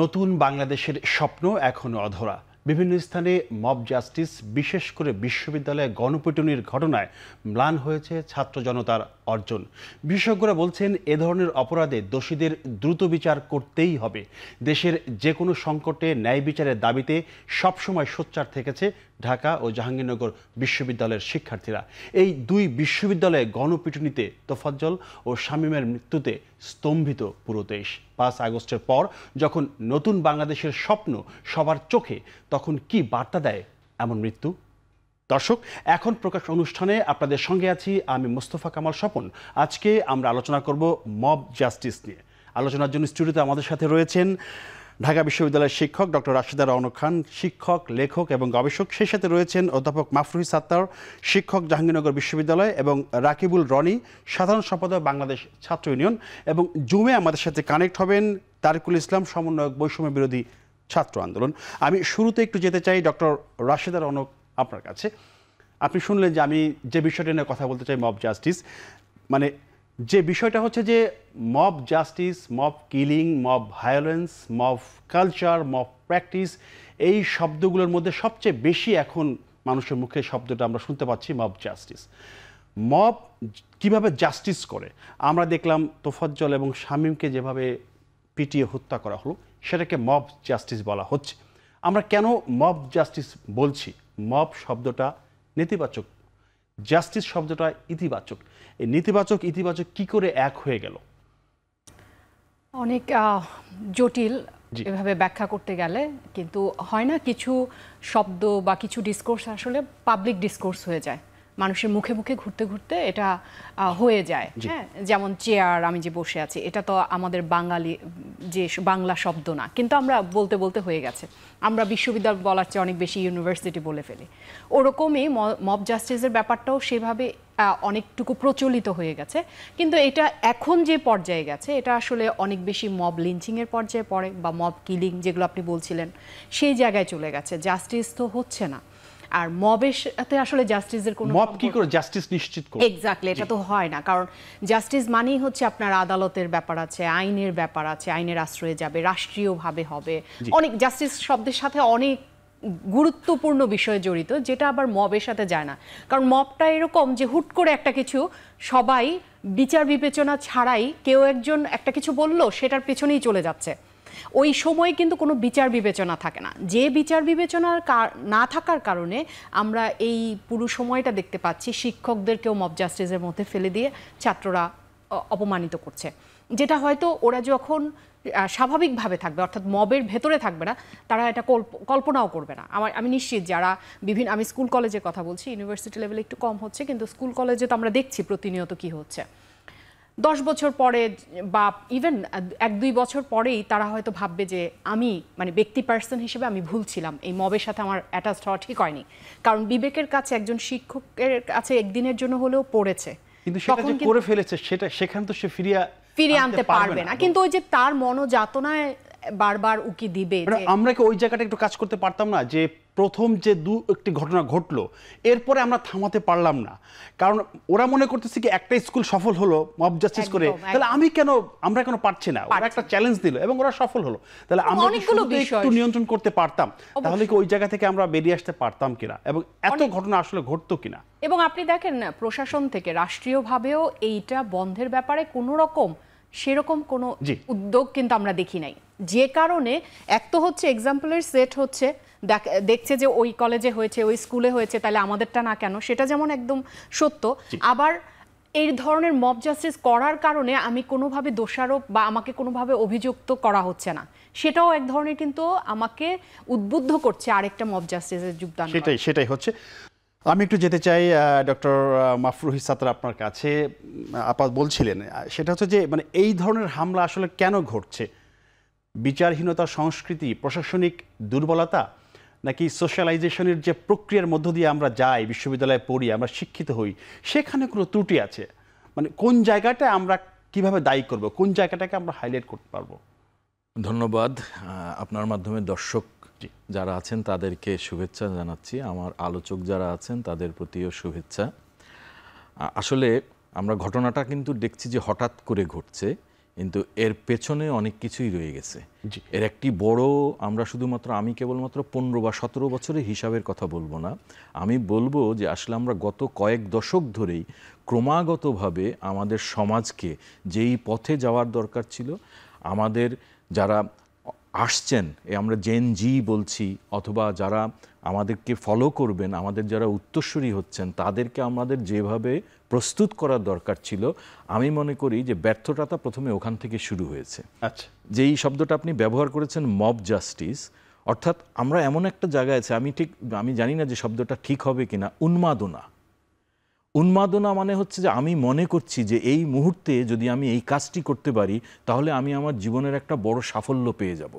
নতুন বাংলাদেশের স্বপ্ন এখনও অধরা বিভিন্ন স্থানে মব জাস্টিস বিশেষ করে বিশ্ববিদ্যালয়ে গণপিটুনির ঘটনায় ম্লান হয়েছে ছাত্র জনতার অর্জন বিশেষজ্ঞরা বলছেন এ ধরনের অপরাধে দোষীদের দ্রুত বিচার করতেই হবে দেশের যে কোনো সংকটে ন্যায় বিচারের দাবিতে সবসময় সোচ্চার থেকেছে ঢাকা ও জাহাঙ্গীরনগর বিশ্ববিদ্যালয়ের শিক্ষার্থীরা এই দুই বিশ্ববিদ্যালয়ে গণপিটুনিতে তোফাজ্জল ও শামীমের মৃত্যুতে স্তম্ভিত পুরো দেশ পাঁচ আগস্টের পর যখন নতুন বাংলাদেশের স্বপ্ন সবার চোখে তখন কি বার্তা দেয় এমন মৃত্যু দর্শক এখন প্রকাশ অনুষ্ঠানে আপনাদের সঙ্গে আছি আমি মোস্তফা কামাল স্বপন আজকে আমরা আলোচনা করব মব জাস্টিস নিয়ে আলোচনার জন্য স্টুডিওতে আমাদের সাথে রয়েছেন ঢাকা বিশ্ববিদ্যালয়ের শিক্ষক ডক্টর রাশিদা রওনক খান শিক্ষক লেখক এবং গবেষক সেই সাথে রয়েছেন অধ্যাপক মাফরুহি সাত্তার শিক্ষক জাহাঙ্গীরনগর বিশ্ববিদ্যালয় এবং রাকিবুল রনি সাধারণ সম্পাদক বাংলাদেশ ছাত্র ইউনিয়ন এবং জুমে আমাদের সাথে কানেক্ট হবেন তারিকুল ইসলাম সমন্বয়ক বৈষম্য বিরোধী ছাত্র আন্দোলন আমি শুরুতে একটু যেতে চাই ডক্টর রাশিদা রওনক আপনার কাছে আপনি শুনলেন যে আমি যে বিষয়টি নিয়ে কথা বলতে চাই মব জাস্টিস মানে যে বিষয়টা হচ্ছে যে mob justice mob killing mob violence mob culture mob practice এই শব্দগুলোর মধ্যে সবচেয়ে বেশি এখন মানুষের মুখে শব্দটা আমরা শুনতে পাচ্ছি মব জাস্টিস মব কিভাবে জাস্টিস করে আমরা দেখলাম তোফাজ্জল এবং শামীমকে যেভাবে পিটিয়ে হত্যা করা হলো সেটাকে মব জাস্টিস বলা হচ্ছে আমরা কেন মব জাস্টিস বলছি মব শব্দটা নেতিবাচক জাস্টিস শব্দটা ইতিবাচক এই নেতিবাচক ইতিবাচক কি করে এক হয়ে গেল অনেক জটিল এভাবে ব্যাখ্যা করতে গেলে কিন্তু হয় না কিছু শব্দ বা কিছু ডিসকোর্স আসলে পাবলিক ডিসকোর্স হয়ে যায় মানুষের মুখে মুখে ঘুরতে ঘুরতে এটা হয়ে যায় হ্যাঁ যেমন চেয়ার আমি যে বসে আছি এটা তো আমাদের বাঙালি যে বাংলা শব্দ না কিন্তু আমরা বলতে বলতে হয়ে গেছে আমরা বিশ্ববিদ্যালয় বলার চেয়ে অনেক বেশি ইউনিভার্সিটি বলে ফেলি ওরকমই মব জাস্টিসের ব্যাপারটাও সেভাবে অনেকটুকু প্রচলিত হয়ে গেছে কিন্তু এটা এখন যে পর্যায়ে গেছে এটা আসলে অনেক বেশি মব লিঞ্চিংয়ের পর্যায়ে পড়ে বা মব কিলিং যেগুলো আপনি বলছিলেন সেই জায়গায় চলে গেছে জাস্টিস তো হচ্ছে না আর মবের সাথে আসলে জাস্টিসের কোনো মব কি করে জাস্টিস নিশ্চিত করে এক্স্যাক্টলি এটা তো হয় না কারণ জাস্টিস মানেই হচ্ছে আপনার আদালতের ব্যাপার আছে আইনের ব্যাপার আছে আইনের আশ্রয়ে যাবে রাষ্ট্রীয়ভাবে হবে অনেক জাস্টিস শব্দের সাথে অনেক গুরুত্বপূর্ণ বিষয়ে জড়িত যেটা আবার মবের সাথে যায় না কারণ মবটা এরকম যে হুট করে একটা কিছু সবাই বিচার বিবেচনা ছাড়াই কেউ একজন একটা কিছু বলল সেটার পেছনেই চলে যাচ্ছে ওই সময়ে কিন্তু কোনো বিচার বিবেচনা থাকে না যে বিচার বিবেচনার না থাকার কারণে আমরা এই পুরো সময়টা দেখতে পাচ্ছি শিক্ষকদেরকেও মব জাস্টিসের মধ্যে ফেলে দিয়ে ছাত্ররা অপমানিত করছে যেটা হয়তো ওরা যখন স্বাভাবিকভাবে থাকবে অর্থাৎ মবের ভেতরে থাকবে না তারা এটা কল্পনাও করবে না আমার আমি নিশ্চিত যারা বিভিন্ন আমি স্কুল কলেজে কথা বলছি ইউনিভার্সিটি লেভেলে একটু কম হচ্ছে কিন্তু স্কুল কলেজে তো আমরা দেখছি প্রতিনিয়ত কি হচ্ছে দশ বছর পরে বা ইভেন এক দুই বছর পরেই তারা হয়তো ভাববে যে আমি মানে ব্যক্তি পার্সন হিসেবে আমি ভুল ছিলাম এই মবের সাথে আমার অ্যাটাচ হওয়া ঠিক হয়নি কারণ বিবেকের কাছে একজন শিক্ষকের কাছে একদিনের জন্য হলেও পড়েছে কিন্তু সেটা যে করে ফেলেছে সেটা সেখান তো সে ফিরিয়া ফিরিয়ে আনতে পারবে না কিন্তু ওই যে তার মনোযাতনায় বারবার উকি দিবে মানে আমরা কি ওই জায়গাটা একটু কাজ করতে পারতাম না যে প্রথম যে দু একটি ঘটনা ঘটলো এরপরে আমরা থামাতে পারলাম না কারণ ওরা মনে করতেছে কি একটা স্কুল সফল হলো মব জাস্টিস করে তাহলে আমি কেন আমরা কেন পারছি না ওরা একটা চ্যালেঞ্জ দিল এবং ওরা সফল হলো তাহলে আমরা একটু নিয়ন্ত্রণ করতে পারতাম তাহলে কি ওই জায়গা থেকে আমরা বেরিয়ে আসতে পারতাম কিনা এবং এত ঘটনা আসলে ঘটতো কিনা এবং আপনি দেখেন প্রশাসন থেকে রাষ্ট্রীয়ভাবেও এইটা বন্ধের ব্যাপারে কোনো রকম সেরকম কোনো উদ্যোগ কিন্তু আমরা দেখি নাই যে কারণে এক তো হচ্ছে এক্সাম্পলের সেট হচ্ছে দেখছে যে ওই কলেজে হয়েছে ওই স্কুলে হয়েছে তাহলে আমাদেরটা না কেন সেটা যেমন একদম সত্য আবার এই ধরনের মব জাস্টিস করার কারণে আমি কোনোভাবে দোষারোপ বা আমাকে কোনোভাবে অভিযুক্ত করা হচ্ছে না সেটাও এক ধরনের কিন্তু আমাকে উদ্বুদ্ধ করছে আরেকটা মব জাস্টিসের যোগদান সেটাই সেটাই হচ্ছে আমি একটু যেতে চাই ডক্টর মাফরুহি সাত্রা আপনার কাছে আপাত বলছিলেন সেটা হচ্ছে যে মানে এই ধরনের হামলা আসলে কেন ঘটছে বিচারহীনতা সংস্কৃতি প্রশাসনিক দুর্বলতা নাকি সোশ্যালাইজেশনের যে প্রক্রিয়ার মধ্য দিয়ে আমরা যাই বিশ্ববিদ্যালয়ে পড়ি আমরা শিক্ষিত হই সেখানে কোনো ত্রুটি আছে মানে কোন জায়গাটা আমরা কিভাবে দায়ী করব কোন জায়গাটাকে আমরা হাইলাইট করতে পারবো ধন্যবাদ আপনার মাধ্যমে দর্শক যারা আছেন তাদেরকে শুভেচ্ছা জানাচ্ছি আমার আলোচক যারা আছেন তাদের প্রতিও শুভেচ্ছা আসলে আমরা ঘটনাটা কিন্তু দেখছি যে হঠাৎ করে ঘটছে কিন্তু এর পেছনে অনেক কিছুই রয়ে গেছে এর একটি বড় আমরা শুধুমাত্র আমি কেবলমাত্র পনেরো বা সতেরো বছরের হিসাবের কথা বলবো না আমি বলবো যে আসলে আমরা গত কয়েক দশক ধরেই ক্রমাগতভাবে আমাদের সমাজকে যেই পথে যাওয়ার দরকার ছিল আমাদের যারা আসছেন এ আমরা জেন জি বলছি অথবা যারা আমাদেরকে ফলো করবেন আমাদের যারা উত্তরসূরি হচ্ছেন তাদেরকে আমাদের যেভাবে প্রস্তুত করার দরকার ছিল আমি মনে করি যে ব্যর্থতা প্রথমে ওখান থেকে শুরু হয়েছে আচ্ছা যেই শব্দটা আপনি ব্যবহার করেছেন মব জাস্টিস অর্থাৎ আমরা এমন একটা জায়গায় আছে আমি ঠিক আমি জানি না যে শব্দটা ঠিক হবে কিনা উন্মাদনা উন্মাদনা মানে হচ্ছে যে আমি মনে করছি যে এই মুহূর্তে যদি আমি এই কাজটি করতে পারি তাহলে আমি আমার জীবনের একটা বড় সাফল্য পেয়ে যাব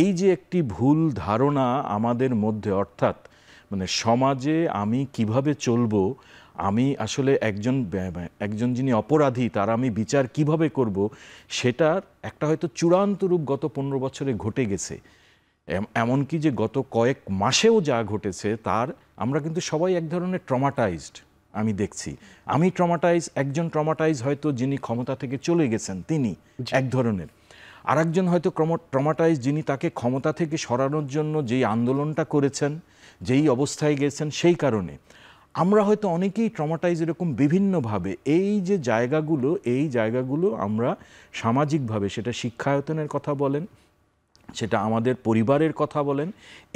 এই যে একটি ভুল ধারণা আমাদের মধ্যে অর্থাৎ মানে সমাজে আমি কিভাবে চলবো আমি আসলে একজন একজন যিনি অপরাধী তার আমি বিচার কিভাবে করব সেটার একটা হয়তো চূড়ান্ত রূপ গত পনেরো বছরে ঘটে গেছে এমনকি যে গত কয়েক মাসেও যা ঘটেছে তার আমরা কিন্তু সবাই এক ধরনের ট্রমাটাইজড আমি দেখছি আমি ট্রমাটাইজ একজন ট্রমাটাইজ হয়তো যিনি ক্ষমতা থেকে চলে গেছেন তিনি এক ধরনের আরেকজন হয়তো ট্রমাটাইজ যিনি তাকে ক্ষমতা থেকে সরানোর জন্য যেই আন্দোলনটা করেছেন যেই অবস্থায় গেছেন সেই কারণে আমরা হয়তো অনেকেই ট্রমাটাইজ এরকম বিভিন্নভাবে এই যে জায়গাগুলো এই জায়গাগুলো আমরা সামাজিকভাবে সেটা শিক্ষায়তনের কথা বলেন সেটা আমাদের পরিবারের কথা বলেন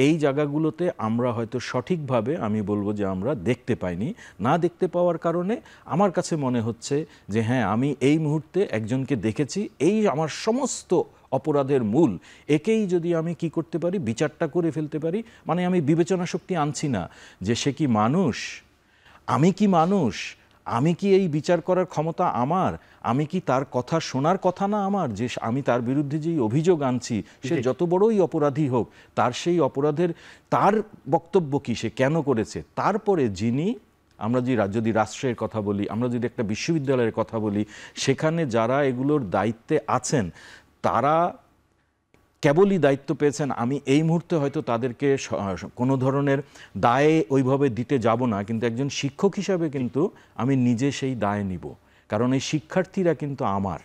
এই জায়গাগুলোতে আমরা হয়তো সঠিকভাবে আমি বলবো যে আমরা দেখতে পাইনি না দেখতে পাওয়ার কারণে আমার কাছে মনে হচ্ছে যে হ্যাঁ আমি এই মুহূর্তে একজনকে দেখেছি এই আমার সমস্ত অপরাধের মূল একেই যদি আমি কি করতে পারি বিচারটা করে ফেলতে পারি মানে আমি বিবেচনা শক্তি আনছি না যে সে কি মানুষ আমি কি মানুষ আমি কি এই বিচার করার ক্ষমতা আমার আমি কি তার কথা শোনার কথা না আমার যে আমি তার বিরুদ্ধে যেই অভিযোগ আনছি সে যত বড়ই অপরাধী হোক তার সেই অপরাধের তার বক্তব্য কি সে কেন করেছে তারপরে যিনি আমরা যদি যদি রাষ্ট্রের কথা বলি আমরা যদি একটা বিশ্ববিদ্যালয়ের কথা বলি সেখানে যারা এগুলোর দায়িত্বে আছেন তারা কেবলই দায়িত্ব পেয়েছেন আমি এই মুহূর্তে হয়তো তাদেরকে কোনো ধরনের দায়ে ওইভাবে দিতে যাব না কিন্তু একজন শিক্ষক হিসাবে কিন্তু আমি নিজে সেই দায় নিব কারণ এই শিক্ষার্থীরা কিন্তু আমার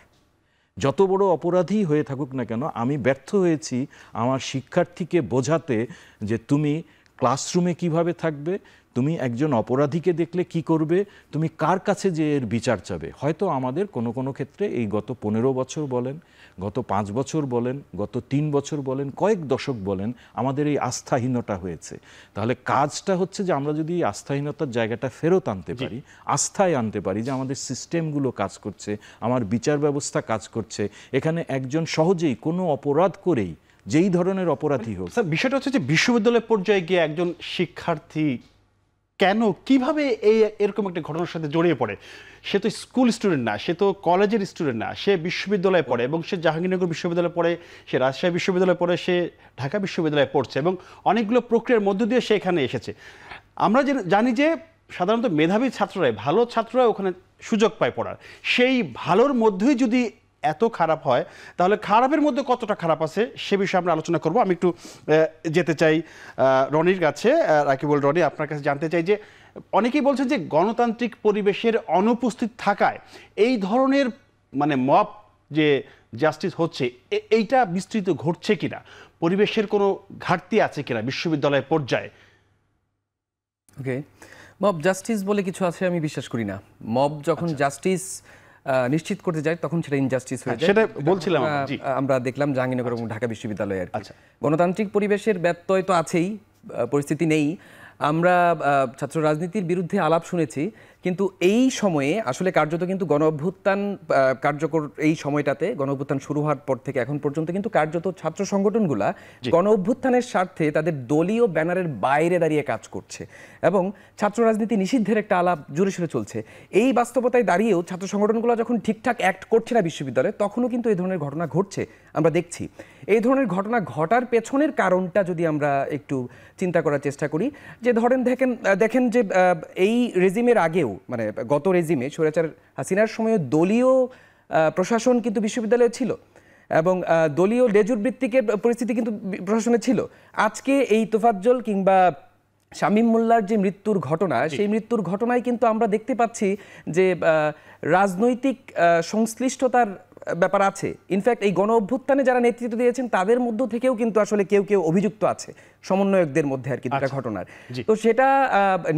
যত বড় অপরাধী হয়ে থাকুক না কেন আমি ব্যর্থ হয়েছি আমার শিক্ষার্থীকে বোঝাতে যে তুমি ক্লাসরুমে কিভাবে থাকবে তুমি একজন অপরাধীকে দেখলে কি করবে তুমি কার কাছে যে এর বিচার চাবে হয়তো আমাদের কোনো কোনো ক্ষেত্রে এই গত পনেরো বছর বলেন গত পাঁচ বছর বলেন গত তিন বছর বলেন কয়েক দশক বলেন আমাদের এই আস্থাহীনতা হয়েছে তাহলে কাজটা হচ্ছে যে আমরা যদি এই আস্থাহীনতার জায়গাটা ফেরত আনতে পারি আস্থায় আনতে পারি যে আমাদের সিস্টেমগুলো কাজ করছে আমার বিচার ব্যবস্থা কাজ করছে এখানে একজন সহজেই কোনো অপরাধ করেই যেই ধরনের অপরাধী মানে হোক বিষয়টা হচ্ছে যে বিশ্ববিদ্যালয় পর্যায়ে গিয়ে একজন শিক্ষার্থী কেন কিভাবে এই এরকম একটা ঘটনার সাথে জড়িয়ে পড়ে সে তো স্কুল স্টুডেন্ট না সে তো কলেজের স্টুডেন্ট না সে বিশ্ববিদ্যালয়ে পড়ে এবং সে জাহাঙ্গীরনগর বিশ্ববিদ্যালয়ে পড়ে সে রাজশাহী বিশ্ববিদ্যালয়ে পড়ে সে ঢাকা বিশ্ববিদ্যালয়ে পড়ছে এবং অনেকগুলো প্রক্রিয়ার মধ্য দিয়ে সে এখানে এসেছে আমরা যে জানি যে সাধারণত মেধাবী ছাত্ররাই ভালো ছাত্ররা ওখানে সুযোগ পায় পড়ার সেই ভালোর মধ্যেই যদি এত খারাপ হয় তাহলে খারাপের মধ্যে কতটা খারাপ আছে সে বিষয়ে আমরা আলোচনা করব আমি একটু যেতে চাই রনির কাছে রাকিবুল রনি আপনার কাছে জানতে চাই যে অনেকেই বলছেন যে গণতান্ত্রিক পরিবেশের অনুপস্থিত থাকায় এই ধরনের মানে মপ যে জাস্টিস হচ্ছে এইটা বিস্তৃত ঘটছে কিনা পরিবেশের কোনো ঘাটতি আছে কিনা বিশ্ববিদ্যালয় পর্যায়ে ওকে মব জাস্টিস বলে কিছু আছে আমি বিশ্বাস করি না মব যখন আচ্ছা। জাস্টিস নিশ্চিত করতে যাই তখন সেটা ইনজাস্টিস হয়ে হ্যাঁ, যায় সেটা বলছিলাম আমরা দেখলাম জাহাঙ্গীরনগর এবং ঢাকা বিশ্ববিদ্যালয়ে আর আচ্ছা। গণতান্ত্রিক পরিবেশের ব্যত্যয় তো আছেই পরিস্থিতি নেই আমরা ছাত্র রাজনীতির বিরুদ্ধে আলাপ শুনেছি কিন্তু এই সময়ে আসলে কার্যত কিন্তু গণ অভ্যুত্থান কার্যকর এই সময়টাতে গণ শুরু হওয়ার পর থেকে এখন পর্যন্ত কিন্তু কার্যত ছাত্র সংগঠনগুলা গণ অভ্যুত্থানের স্বার্থে তাদের দলীয় ব্যানারের বাইরে দাঁড়িয়ে কাজ করছে এবং ছাত্র রাজনীতি নিষিদ্ধের একটা আলাপ জোরে সুরে চলছে এই বাস্তবতায় দাঁড়িয়েও ছাত্র সংগঠনগুলো যখন ঠিকঠাক অ্যাক্ট করছে না বিশ্ববিদ্যালয়ে তখনও কিন্তু এই ধরনের ঘটনা ঘটছে আমরা দেখছি এই ধরনের ঘটনা ঘটার পেছনের কারণটা যদি আমরা একটু চিন্তা করার চেষ্টা করি যে ধরেন দেখেন দেখেন যে এই রেজিমের আগেও মানে গত রেজিমে স্বৈরাচার হাসিনার সময়ে দলীয় প্রশাসন কিন্তু বিশ্ববিদ্যালয়ে ছিল এবং দলীয় লেজুর ভিত্তিকের পরিস্থিতি কিন্তু প্রশাসনে ছিল আজকে এই তোফাজ্জল কিংবা শামীম মোল্লার যে মৃত্যুর ঘটনা সেই মৃত্যুর ঘটনায় কিন্তু আমরা দেখতে পাচ্ছি যে রাজনৈতিক সংশ্লিষ্টতার ব্যাপার আছে ইনফ্যাক্ট এই গণ অভ্যুত্থানে যারা নেতৃত্ব দিয়েছেন তাদের মধ্য থেকেও কিন্তু আসলে কেউ কেউ অভিযুক্ত আছে সমন্বয়কদের মধ্যে আর কি দুটা আচ্ছা। ঘটনার তো সেটা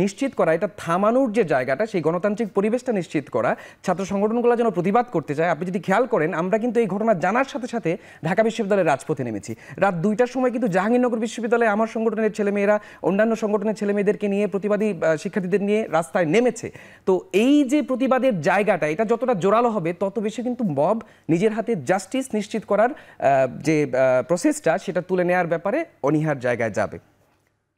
নিশ্চিত করা এটা থামানোর যে জায়গাটা সেই গণতান্ত্রিক পরিবেশটা নিশ্চিত করা ছাত্র সংগঠনগুলো যেন প্রতিবাদ করতে চায় আপনি যদি খেয়াল করেন আমরা কিন্তু এই ঘটনা জানার সাথে সাথে ঢাকা বিশ্ববিদ্যালয়ের রাজপথে নেমেছি রাত দুইটার সময় কিন্তু জাহাঙ্গীরনগর বিশ্ববিদ্যালয়ে আমার সংগঠনের ছেলেমেয়েরা অন্যান্য সংগঠনের ছেলেমেয়েদেরকে নিয়ে প্রতিবাদী শিক্ষার্থীদের নিয়ে রাস্তায় নেমেছে তো এই যে প্রতিবাদের জায়গাটা এটা যতটা জোরালো হবে তত বেশি কিন্তু মব নিজের হাতে জাস্টিস নিশ্চিত করার যে প্রসেসটা সেটা তুলে নেওয়ার ব্যাপারে অনীহার জায়গায় জায়গায় যাবে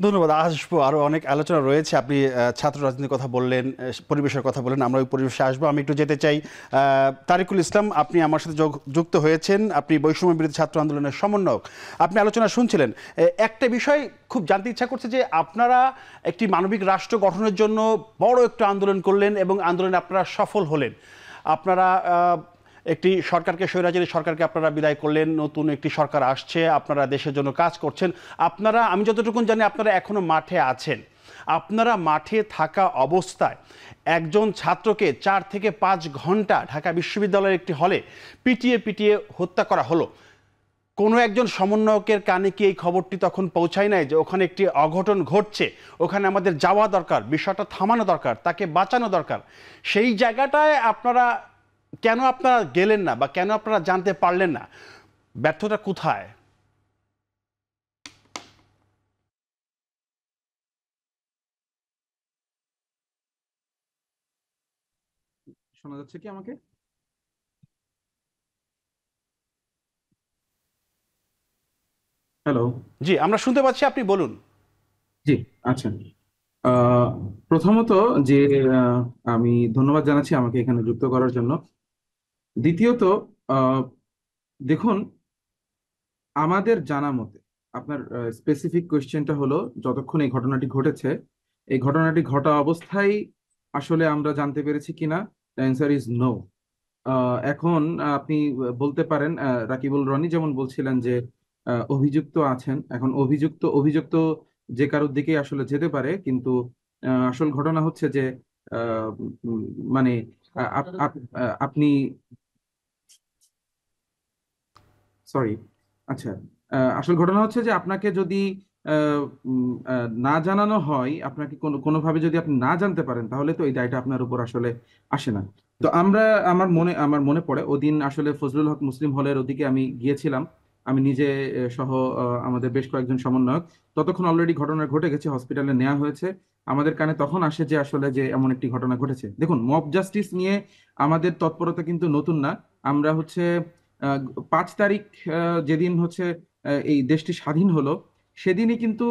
ধন্যবাদ আসবো আরও অনেক আলোচনা রয়েছে আপনি ছাত্র রাজনীতির কথা বললেন পরিবেশের কথা বললেন আমরা ওই পরিবেশে আসবো আমি একটু যেতে চাই তারিকুল ইসলাম আপনি আমার সাথে যুক্ত হয়েছেন আপনি বৈষম্য বিরোধী ছাত্র আন্দোলনের সমন্বয়ক আপনি আলোচনা শুনছিলেন একটা বিষয় খুব জানতে ইচ্ছা করছে যে আপনারা একটি মানবিক রাষ্ট্র গঠনের জন্য বড় একটা আন্দোলন করলেন এবং আন্দোলনে আপনারা সফল হলেন আপনারা একটি সরকারকে স্বৈরাচারী সরকারকে আপনারা বিদায় করলেন নতুন একটি সরকার আসছে আপনারা দেশের জন্য কাজ করছেন আপনারা আমি যতটুকু জানি আপনারা এখনও মাঠে আছেন আপনারা মাঠে থাকা অবস্থায় একজন ছাত্রকে চার থেকে পাঁচ ঘন্টা ঢাকা বিশ্ববিদ্যালয়ের একটি হলে পিটিয়ে পিটিয়ে হত্যা করা হলো কোনো একজন সমন্বয়কের কানে কি এই খবরটি তখন পৌঁছায় নাই যে ওখানে একটি অঘটন ঘটছে ওখানে আমাদের যাওয়া দরকার বিষয়টা থামানো দরকার তাকে বাঁচানো দরকার সেই জায়গাটায় আপনারা কেন আপনারা গেলেন না বা কেন আপনারা জানতে পারলেন না ব্যর্থতা কোথায় শোনা যাচ্ছে কি আমাকে হ্যালো জি আমরা শুনতে পাচ্ছি আপনি বলুন জি আচ্ছা প্রথমত যে আমি ধন্যবাদ জানাচ্ছি আমাকে এখানে যুক্ত করার জন্য দ্বিতীয়ত দেখুন আমাদের জানা মতে আপনার স্পেসিফিক কোয়েশ্চেনটা হলো যতক্ষণ এই ঘটনাটি ঘটেছে এই ঘটনাটি ঘটা অবস্থায় আসলে আমরা জানতে পেরেছি কিনা অ্যান্সার ইজ নো এখন আপনি বলতে পারেন রাকিবুল রনি যেমন বলছিলেন যে অভিযুক্ত আছেন এখন অভিযুক্ত অভিযুক্ত যে কারোর দিকে আসলে যেতে পারে কিন্তু আসল ঘটনা হচ্ছে যে মানে আপনি সরি আচ্ছা আসল ঘটনা হচ্ছে যে আপনাকে যদি না জানানো হয় আপনাকে কোনো কোনোভাবে যদি আপনি না জানতে পারেন তাহলে তো এই দায়টা আপনার উপর আসলে আসে না তো আমরা আমার মনে আমার মনে পড়ে ওদিন আসলে ফজলুল হক মুসলিম হলের ওদিকে আমি গিয়েছিলাম আমি নিজে সহ আমাদের বেশ কয়েকজন সমন্বয়ক ততক্ষণ অলরেডি ঘটনা ঘটে গেছে হসপিটালে নেওয়া হয়েছে আমাদের কানে তখন আসে যে আসলে যে এমন একটি ঘটনা ঘটেছে দেখুন মব জাস্টিস নিয়ে আমাদের তৎপরতা কিন্তু নতুন না আমরা হচ্ছে পাঁচ তারিখ যেদিন হচ্ছে এই দেশটি স্বাধীন হলো সেদিনই কিন্তু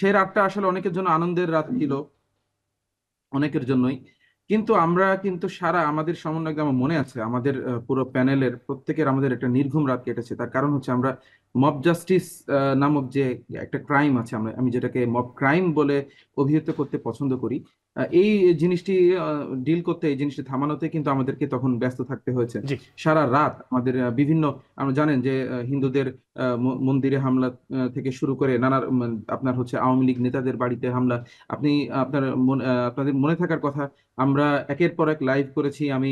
সেই রাতটা আসলে অনেকের জন্য আনন্দের রাত ছিল অনেকের জন্যই কিন্তু আমরা কিন্তু সারা আমাদের সমন্বয় আমার মনে আছে আমাদের পুরো প্যানেলের প্রত্যেকের আমাদের একটা নির্ঘুম রাত কেটেছে তার কারণ হচ্ছে আমরা মব জাস্টিস নামক যে একটা ক্রাইম আছে আমরা আমি যেটাকে মব ক্রাইম বলে অভিহিত করতে পছন্দ করি এই জিনিসটি ডিল করতে এই জিনিসটি থামানোতে কিন্তু আমাদেরকে তখন ব্যস্ত থাকতে হয়েছে সারা রাত আমাদের বিভিন্ন আমরা জানেন যে হিন্দুদের মন্দিরে হামলা থেকে শুরু করে নানা মানে আপনার হচ্ছে আওয়ামী লীগ নেতাদের বাড়িতে হামলা আপনি আপনার আপনাদের মনে থাকার কথা আমরা একের পর এক লাইভ করেছি আমি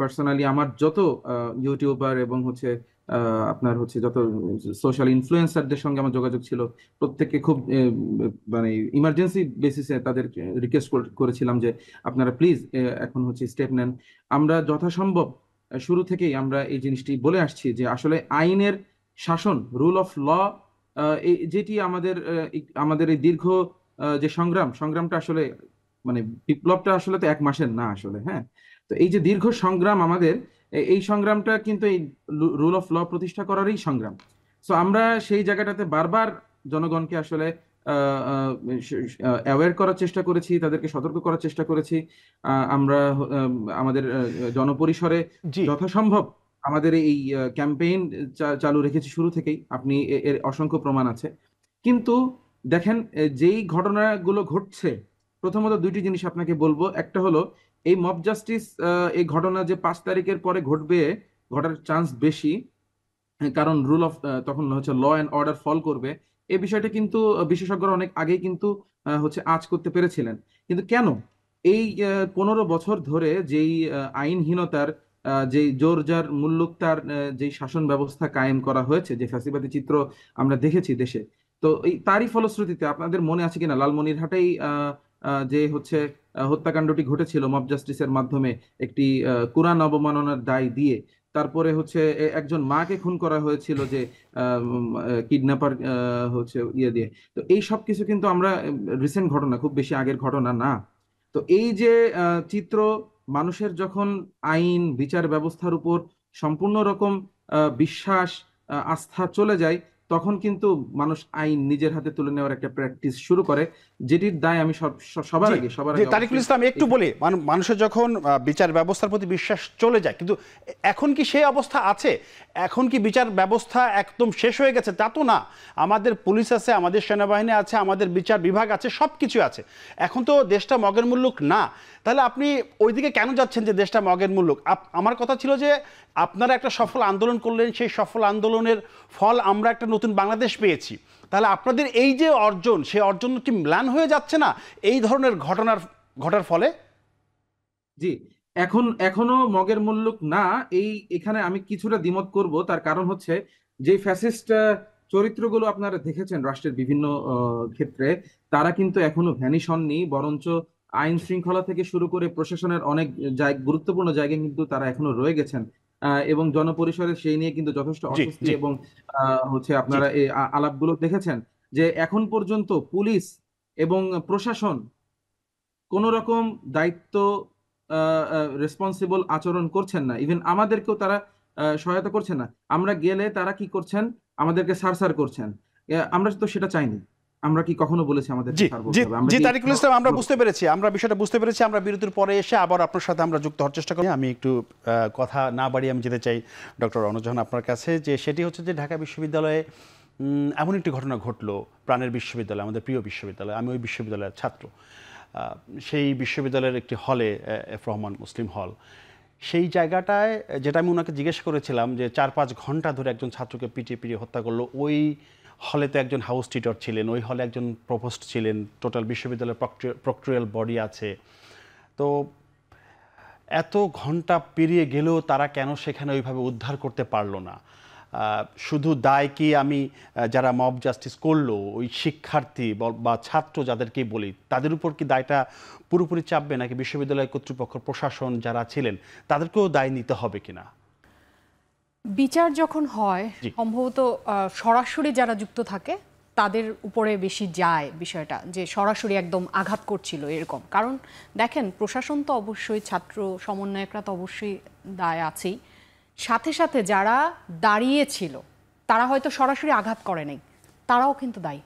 পার্সোনালি আমার যত ইউটিউবার এবং হচ্ছে আপনার হচ্ছে যত সোশ্যাল ইনফ্লুয়েন্সারদের সঙ্গে আমার যোগাযোগ ছিল প্রত্যেককে খুব মানে ইমার্জেন্সি বেসিসে তাদের রিকোয়েস্ট করেছিলাম যে আপনারা প্লিজ এখন হচ্ছে স্টেপ নেন আমরা যথাসম্ভব শুরু থেকেই আমরা এই জিনিসটি বলে আসছি যে আসলে আইনের শাসন রুল অফ ল যেটি আমাদের আমাদের এই দীর্ঘ যে সংগ্রাম সংগ্রামটা আসলে মানে বিপ্লবটা আসলে তো এক মাসের না আসলে হ্যাঁ তো এই যে দীর্ঘ সংগ্রাম আমাদের এই সংগ্রামটা কিন্তু এই রুল অফ ল প্রতিষ্ঠা করারই সংগ্রাম সো আমরা সেই জায়গাটাতে বারবার জনগণকে আসলে অ্যাওয়ার করার চেষ্টা করেছি তাদেরকে সতর্ক করার চেষ্টা করেছি আমরা আমাদের জনপরিসরে যথাসম্ভব আমাদের এই ক্যাম্পেইন চালু রেখেছি শুরু থেকেই আপনি এর অসংখ্য প্রমাণ আছে কিন্তু দেখেন যেই ঘটনাগুলো ঘটছে প্রথমত দুইটি জিনিস আপনাকে বলবো একটা হলো এই মব জাস্টিস এই ঘটনা যে পাঁচ তারিখের পরে ঘটবে ঘটার চান্স বেশি কারণ রুল অফ তখন হচ্ছে ল অ্যান্ড অর্ডার ফল করবে এই বিষয়টা কিন্তু বিশেষজ্ঞরা অনেক আগেই কিন্তু হচ্ছে আজ করতে পেরেছিলেন কিন্তু কেন এই পনেরো বছর ধরে যেই আইনহীনতার যেই জোরজার মুল্লুকতার যেই শাসন ব্যবস্থা কায়েম করা হয়েছে যে ফ্যাসিবাদী চিত্র আমরা দেখেছি দেশে তো এই তারই ফলশ্রুতিতে আপনাদের মনে আছে কিনা লালমনিরহাটেই যে হচ্ছে হত্যাকাণ্ডটি ঘটেছিল মব জাস্টিসের মাধ্যমে একটি কোরআন অবমাননার দায় দিয়ে তারপরে হচ্ছে একজন মাকে খুন করা হয়েছিল যে কিডন্যাপার হচ্ছে ইয়ে দিয়ে তো এই সব কিছু কিন্তু আমরা রিসেন্ট ঘটনা খুব বেশি আগের ঘটনা না তো এই যে চিত্র মানুষের যখন আইন বিচার ব্যবস্থার উপর সম্পূর্ণ রকম বিশ্বাস আস্থা চলে যায় তখন কিন্তু মানুষ আইন নিজের হাতে তুলে নেওয়ার একটা প্র্যাকটিস শুরু করে যেটির দায় আমি সবার আগে সবার আগে তারিকুল ইসলাম একটু বলি মানুষের যখন বিচার ব্যবস্থার প্রতি বিশ্বাস চলে যায় কিন্তু এখন কি সেই অবস্থা আছে এখন কি বিচার ব্যবস্থা একদম শেষ হয়ে গেছে তা তো না আমাদের পুলিশ আছে আমাদের সেনাবাহিনী আছে আমাদের বিচার বিভাগ আছে সব কিছু আছে এখন তো দেশটা মগের মুল্লুক না তাহলে আপনি ওইদিকে কেন যাচ্ছেন যে দেশটা মগের মূল্যক আমার কথা ছিল যে আপনারা একটা সফল আন্দোলন করলেন সেই সফল আন্দোলনের ফল আমরা একটা নতুন বাংলাদেশ পেয়েছি তাহলে আপনাদের এই যে অর্জন সেই অর্জন কি ম্লান হয়ে যাচ্ছে না এই ধরনের ঘটনার ঘটার ফলে জি এখন এখনো মগের মূল্যক না এই এখানে আমি কিছুটা দ্বিমত করব তার কারণ হচ্ছে যে ফ্যাসিস্ট চরিত্রগুলো আপনারা দেখেছেন রাষ্ট্রের বিভিন্ন ক্ষেত্রে তারা কিন্তু এখনো ভ্যানিশ হননি বরঞ্চ আইন শৃঙ্খলা থেকে শুরু করে প্রশাসনের অনেক গুরুত্বপূর্ণ জায়গায় কিন্তু তারা এখনো রয়ে গেছেন এবং জনপরিসরে সেই নিয়ে কিন্তু যথেষ্ট অস্বস্তি এবং হচ্ছে আপনারা এই আলাপগুলো দেখেছেন যে এখন পর্যন্ত পুলিশ এবং প্রশাসন কোন রকম দায়িত্ব রেসপন্সিবল আচরণ করছেন না ইভেন আমাদেরকেও তারা সহায়তা করছেন না আমরা গেলে তারা কি করছেন আমাদেরকে সারসার করছেন আমরা তো সেটা চাইনি আমরা কি কখনো বলেছি আমাদের জি তারিকুল ইসলাম আমরা বুঝতে পেরেছি আমরা বিষয়টা বুঝতে পেরেছি আমরা বিরতির পরে এসে আবার আপনার সাথে আমরা যুক্ত হওয়ার চেষ্টা করি আমি একটু কথা না বাড়িয়ে আমি যেতে চাই ডক্টর অনুজন আপনার কাছে যে সেটি হচ্ছে যে ঢাকা বিশ্ববিদ্যালয়ে এমন একটি ঘটনা ঘটলো প্রাণের বিশ্ববিদ্যালয় আমাদের প্রিয় বিশ্ববিদ্যালয় আমি ওই বিশ্ববিদ্যালয়ের ছাত্র সেই বিশ্ববিদ্যালয়ের একটি হলে এফ রহমান মুসলিম হল সেই জায়গাটায় যেটা আমি ওনাকে জিজ্ঞেস করেছিলাম যে চার পাঁচ ঘন্টা ধরে একজন ছাত্রকে পিটিয়ে পিটিয়ে হত্যা করলো ওই হলে তো একজন হাউস টিটর ছিলেন ওই হলে একজন প্রপোস্ট ছিলেন টোটাল বিশ্ববিদ্যালয়ের প্রক্টোরিয়াল বডি আছে তো এত ঘন্টা পেরিয়ে গেলেও তারা কেন সেখানে ওইভাবে উদ্ধার করতে পারলো না শুধু দায় কি আমি যারা মব জাস্টিস করলো ওই শিক্ষার্থী বা ছাত্র যাদেরকে বলি তাদের উপর কি দায়টা পুরোপুরি চাপবে নাকি বিশ্ববিদ্যালয় কর্তৃপক্ষ প্রশাসন যারা ছিলেন তাদেরকেও দায় নিতে হবে কিনা বিচার যখন হয় সম্ভবত সরাসরি যারা যুক্ত থাকে তাদের উপরে বেশি যায় বিষয়টা যে সরাসরি একদম আঘাত করছিল এরকম কারণ দেখেন প্রশাসন তো অবশ্যই ছাত্র সমন্বয়করা তো অবশ্যই দায় আছেই সাথে সাথে যারা দাঁড়িয়েছিল তারা হয়তো সরাসরি আঘাত করে নাই তারাও কিন্তু দায়ী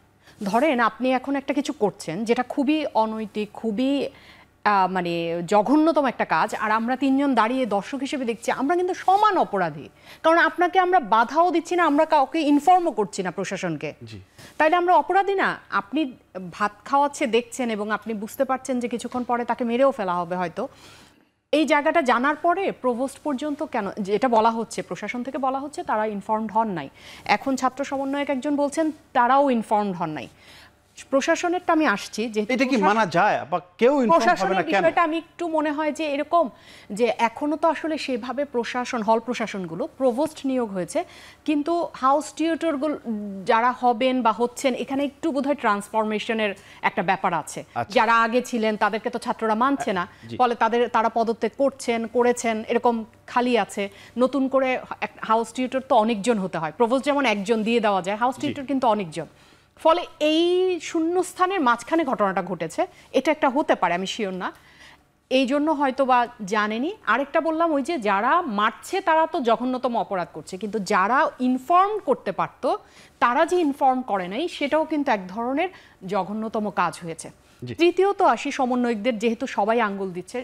ধরেন আপনি এখন একটা কিছু করছেন যেটা খুবই অনৈতিক খুবই মানে জঘন্যতম একটা কাজ আর আমরা তিনজন দাঁড়িয়ে দর্শক হিসেবে দেখছি আমরা কিন্তু সমান অপরাধী কারণ আপনাকে আমরা বাধাও দিচ্ছি না আমরা কাউকে ইনফর্মও করছি না প্রশাসনকে তাইলে আমরা অপরাধী না আপনি ভাত খাওয়াচ্ছে দেখছেন এবং আপনি বুঝতে পারছেন যে কিছুক্ষণ পরে তাকে মেরেও ফেলা হবে হয়তো এই জায়গাটা জানার পরে প্রভোস্ট পর্যন্ত কেন যেটা বলা হচ্ছে প্রশাসন থেকে বলা হচ্ছে তারা ইনফর্মড হন নাই এখন ছাত্র সমন্বয়ক একজন বলছেন তারাও ইনফর্মড হন নাই প্রশাসনেরটা আমি আসছি যে এটা কি মানা যায় বা কেউ প্রশাসনের বিষয়টা আমি একটু মনে হয় যে এরকম যে এখনো তো আসলে সেভাবে প্রশাসন হল প্রশাসনগুলো প্রভোস্ট নিয়োগ হয়েছে কিন্তু হাউস টিউটরগুলো যারা হবেন বা হচ্ছেন এখানে একটু বোধহয় ট্রান্সফরমেশনের একটা ব্যাপার আছে আচ্ছা। যারা আগে ছিলেন তাদেরকে তো ছাত্ররা মানছে না ফলে তাদের তারা পদত্যাগ করছেন করেছেন এরকম খালি আছে নতুন করে হাউস টিউটর তো অনেকজন হতে হয় প্রভোস্ট যেমন একজন দিয়ে দেওয়া যায় হাউস টিউটর কিন্তু অনেকজন ফলে এই শূন্যস্থানের মাঝখানে ঘটনাটা ঘটেছে এটা একটা হতে পারে আমি শিওর না এই জন্য হয়তো বা জানেনি আরেকটা বললাম ওই যে যারা মারছে তারা তো জঘন্যতম অপরাধ করছে কিন্তু যারা ইনফর্ম করতে পারত তারা যে ইনফর্ম করে নাই সেটাও কিন্তু এক ধরনের জঘন্যতম কাজ হয়েছে তৃতীয়ত আসি সমন্বয়কদের যেহেতু সবাই আঙ্গুল দিচ্ছে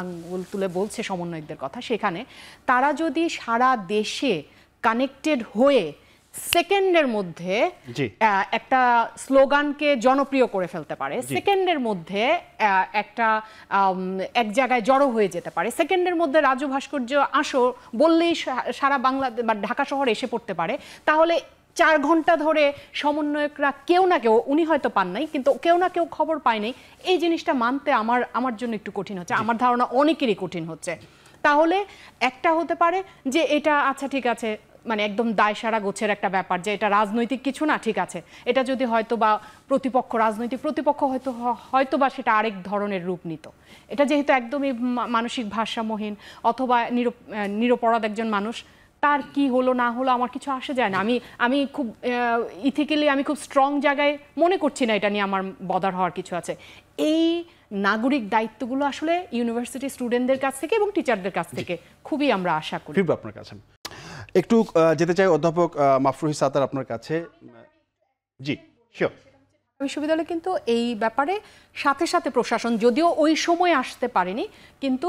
আঙ্গুল তুলে বলছে সমন্বয়কদের কথা সেখানে তারা যদি সারা দেশে কানেক্টেড হয়ে সেকেন্ডের মধ্যে একটা স্লোগানকে জনপ্রিয় করে ফেলতে পারে সেকেন্ডের মধ্যে একটা এক জায়গায় জড়ো হয়ে যেতে পারে সেকেন্ডের মধ্যে রাজু ভাস্কর্য আসো বললেই সারা বাংলা বা ঢাকা শহরে এসে পড়তে পারে তাহলে চার ঘন্টা ধরে সমন্বয়করা কেউ না কেউ উনি হয়তো পান নাই কিন্তু কেউ না কেউ খবর পায় নাই এই জিনিসটা মানতে আমার আমার জন্য একটু কঠিন হচ্ছে আমার ধারণা অনেকেরই কঠিন হচ্ছে তাহলে একটা হতে পারে যে এটা আচ্ছা ঠিক আছে মানে একদম দায়সারা গোছের একটা ব্যাপার যে এটা রাজনৈতিক কিছু না ঠিক আছে এটা যদি হয়তো বা প্রতিপক্ষ রাজনৈতিক প্রতিপক্ষ হয়তো হয়তো বা সেটা আরেক ধরনের রূপ নিত এটা যেহেতু একদমই মানসিক ভারসাম্যহীন অথবা নিরপরাধ একজন মানুষ তার কি হলো না হলো আমার কিছু আসে যায় না আমি আমি খুব ইথিক্যালি আমি খুব স্ট্রং জায়গায় মনে করছি না এটা নিয়ে আমার বদার হওয়ার কিছু আছে এই নাগরিক দায়িত্বগুলো আসলে ইউনিভার্সিটি স্টুডেন্টদের কাছ থেকে এবং টিচারদের কাছ থেকে খুবই আমরা আশা করি আপনার কাছে একটু যেতে চাই অধ্যাপক মাফরুহি সাতার আপনার কাছে জি শিওর বিশ্ববিদ্যালয় কিন্তু এই ব্যাপারে সাথে সাথে প্রশাসন যদিও ওই সময় আসতে পারেনি কিন্তু